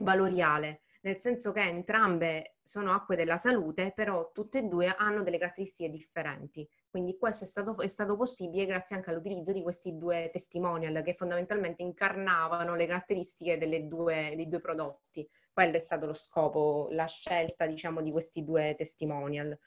valoriale, nel senso che entrambe sono acque della salute, però tutte e due hanno delle caratteristiche differenti. Quindi questo è stato, è stato possibile grazie anche all'utilizzo di questi due testimonial che fondamentalmente incarnavano le caratteristiche due, dei due prodotti. Quello è stato lo scopo, la scelta diciamo, di questi due testimonial.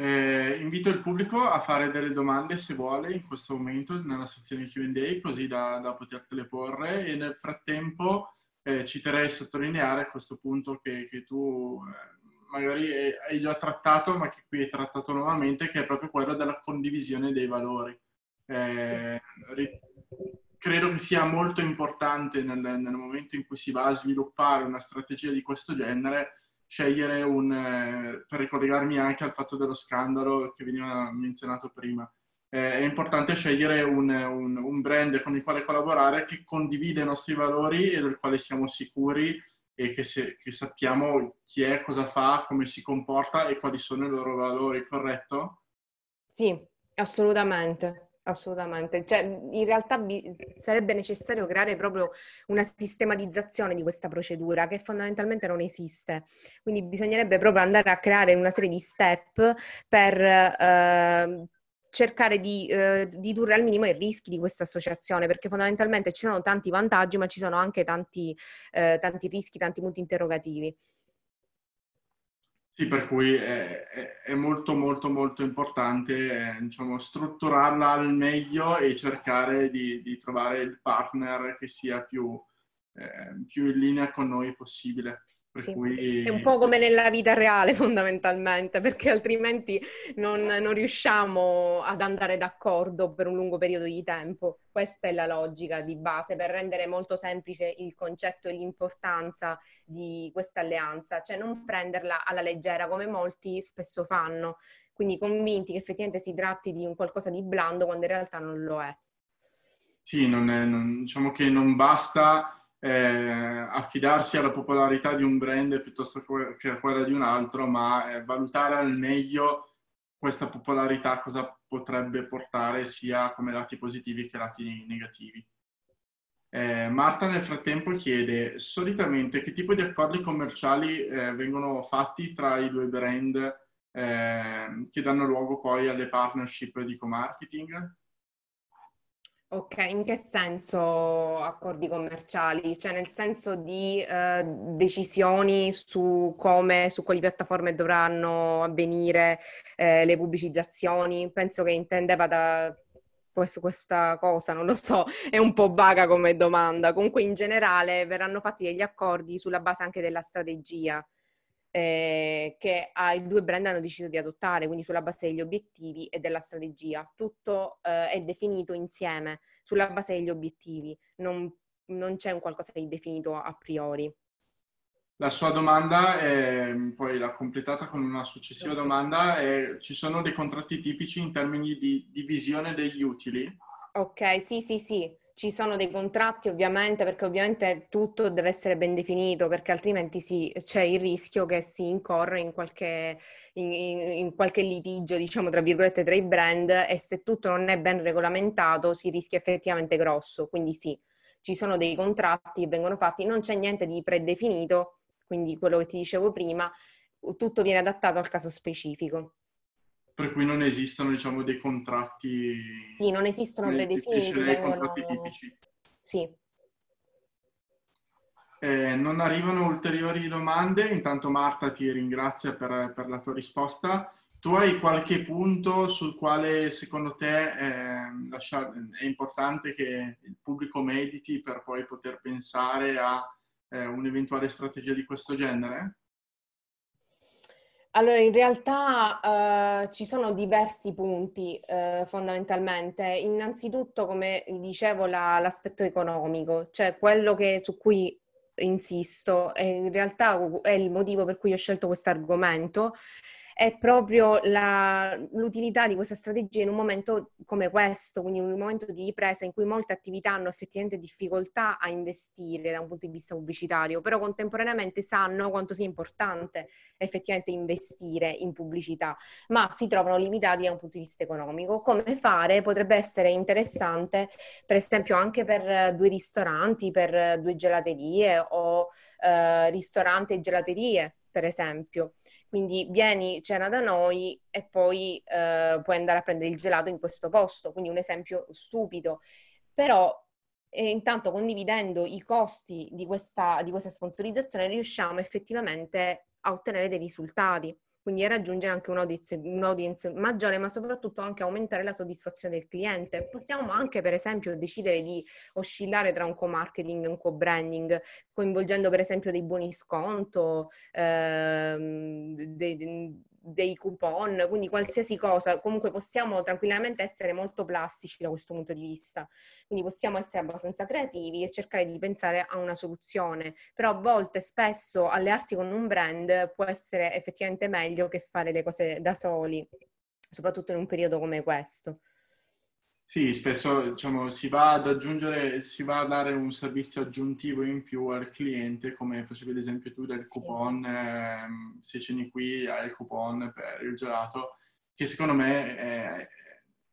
Eh, invito il pubblico a fare delle domande se vuole in questo momento nella sezione QA così da, da potertele porre e nel frattempo eh, ci terrei a sottolineare questo punto che, che tu eh, magari hai già trattato ma che qui hai trattato nuovamente che è proprio quello della condivisione dei valori. Eh, credo che sia molto importante nel, nel, momento in cui si va a sviluppare una strategia di questo genere scegliere un... Eh, per ricollegarmi anche al fatto dello scandalo che veniva menzionato prima, eh, è importante scegliere un, un, un, brand con il quale collaborare che condivide i nostri valori e del quale siamo sicuri e che, se, che sappiamo chi è, cosa fa, come si comporta e quali sono i loro valori, corretto? Sì, assolutamente. Assolutamente, cioè in realtà bi- sarebbe necessario creare proprio una sistematizzazione di questa procedura che fondamentalmente non esiste, quindi bisognerebbe proprio andare a creare una serie di step per eh, cercare di eh, ridurre al minimo i rischi di questa associazione, perché fondamentalmente ci sono tanti vantaggi ma ci sono anche tanti, eh, tanti rischi, tanti punti interrogativi. Sì, per cui è, è, molto molto molto importante eh, diciamo, strutturarla al meglio e cercare di, di trovare il partner che sia più, eh, più in linea con noi possibile. Sì, cui... È un po' come nella vita reale fondamentalmente, perché altrimenti non, non, riusciamo ad andare d'accordo per un lungo periodo di tempo. Questa è la logica di base per rendere molto semplice il concetto e l'importanza di questa alleanza, cioè non prenderla alla leggera come molti spesso fanno, quindi convinti che effettivamente si tratti di un qualcosa di blando quando in realtà non lo è. Sì, non è, non, diciamo che non basta eh, affidarsi alla popolarità di un brand piuttosto che a quella di un altro, ma eh, valutare al meglio questa popolarità cosa potrebbe portare sia come lati positivi che lati negativi. Eh, Marta nel frattempo chiede solitamente che tipo di accordi commerciali eh, vengono fatti tra i due brand eh, che danno luogo poi alle partnership di co-marketing? Ok, in che senso accordi commerciali? Cioè nel senso di eh, decisioni su come, su quali piattaforme dovranno avvenire eh, le pubblicizzazioni? Penso che intendeva da questo, questa cosa, non lo so, è un po' vaga come domanda. Comunque in generale verranno fatti degli accordi sulla base anche della strategia eh, che i due brand hanno deciso di adottare, quindi sulla base degli obiettivi e della strategia. Tutto eh, è definito insieme sulla base degli obiettivi, non, non c'è un qualcosa di definito a priori. La sua domanda, è, poi l'ha completata con una successiva domanda, è, ci sono dei contratti tipici in termini di divisione degli utili? Ok, sì, sì, sì ci sono dei contratti ovviamente perché ovviamente tutto deve essere ben definito perché altrimenti si, c'è il rischio che si incorre in qualche, in, in qualche, litigio diciamo tra virgolette tra i brand e se tutto non è ben regolamentato si rischia effettivamente grosso quindi sì ci sono dei contratti che vengono fatti non c'è niente di predefinito quindi quello che ti dicevo prima tutto viene adattato al caso specifico per cui non esistono diciamo, dei contratti... Sì, non esistono predefiniti. Dei vengono... contratti tipici. Sì. Eh, non arrivano ulteriori domande, intanto Marta ti ringrazia per, per, la tua risposta. Tu hai qualche punto sul quale secondo te eh, è importante che il pubblico mediti per poi poter pensare a eh, un'eventuale strategia di questo genere? Allora, in realtà eh, ci sono diversi punti eh, fondamentalmente. Innanzitutto, come dicevo, la, l'aspetto economico, cioè quello che, su cui insisto, in realtà è il motivo per cui ho scelto questo argomento, è proprio la, l'utilità di questa strategia in un momento come questo, quindi in un momento di ripresa in cui molte attività hanno effettivamente difficoltà a investire da un punto di vista pubblicitario, però contemporaneamente sanno quanto sia importante effettivamente investire in pubblicità, ma si trovano limitati da un punto di vista economico. Come fare? Potrebbe essere interessante, per esempio, anche per due ristoranti, per due gelaterie o eh, ristoranti e gelaterie, per esempio. Quindi vieni, cena da noi e poi eh, puoi andare a prendere il gelato in questo posto. Quindi un esempio stupido. Però e eh, intanto condividendo i costi di questa, di questa, sponsorizzazione riusciamo effettivamente a ottenere dei risultati quindi raggiungere anche un'audience, un'audience, maggiore, ma soprattutto anche aumentare la soddisfazione del cliente. Possiamo anche, per esempio, decidere di oscillare tra un co-marketing e un co-branding, coinvolgendo per esempio dei buoni sconto, ehm, dei, dei coupon, quindi qualsiasi cosa, comunque possiamo tranquillamente essere molto plastici da questo punto di vista, quindi possiamo essere abbastanza creativi e cercare di pensare a una soluzione, però a volte spesso allearsi con un brand può essere effettivamente meglio che fare le cose da soli, soprattutto in un periodo come questo. Sì, spesso diciamo, si va ad aggiungere, si va a dare un servizio aggiuntivo in più al cliente, come facevi ad esempio tu del coupon, sì. ehm, se ceni qui hai il coupon per il gelato, che secondo me è,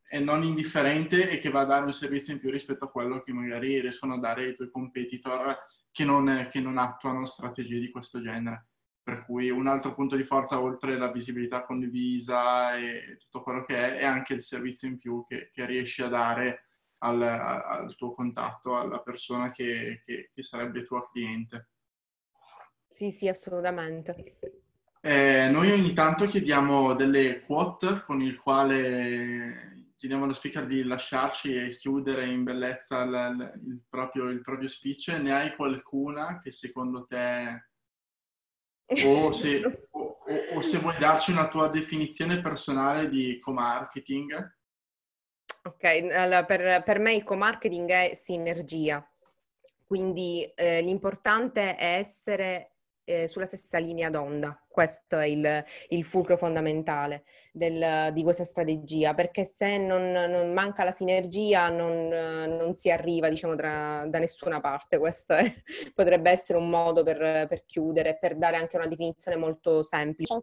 è, non indifferente e che va a dare un servizio in più rispetto a quello che magari riescono a dare i tuoi competitor che non, che non attuano strategie di questo genere per cui un altro punto di forza oltre la visibilità condivisa e tutto quello che è, è anche il servizio in più che, che riesci a dare al, al, tuo contatto, alla persona che, che, che, sarebbe tua cliente. Sì, sì, assolutamente. Eh, noi ogni tanto chiediamo delle quote con il quale chiediamo allo speaker di lasciarci e chiudere in bellezza il, il, proprio, il proprio speech. Ne hai qualcuna che secondo te o se, o, o se, vuoi darci una tua definizione personale di co-marketing. Ok, allora per, per me il co-marketing è sinergia, quindi eh, l'importante è essere eh, sulla stessa linea d'onda. Questo è il, il fulcro fondamentale del, di questa strategia, perché se non, non manca la sinergia non, non si arriva diciamo, tra, da nessuna parte. Questo è, potrebbe essere un modo per, per chiudere, per dare anche una definizione molto semplice.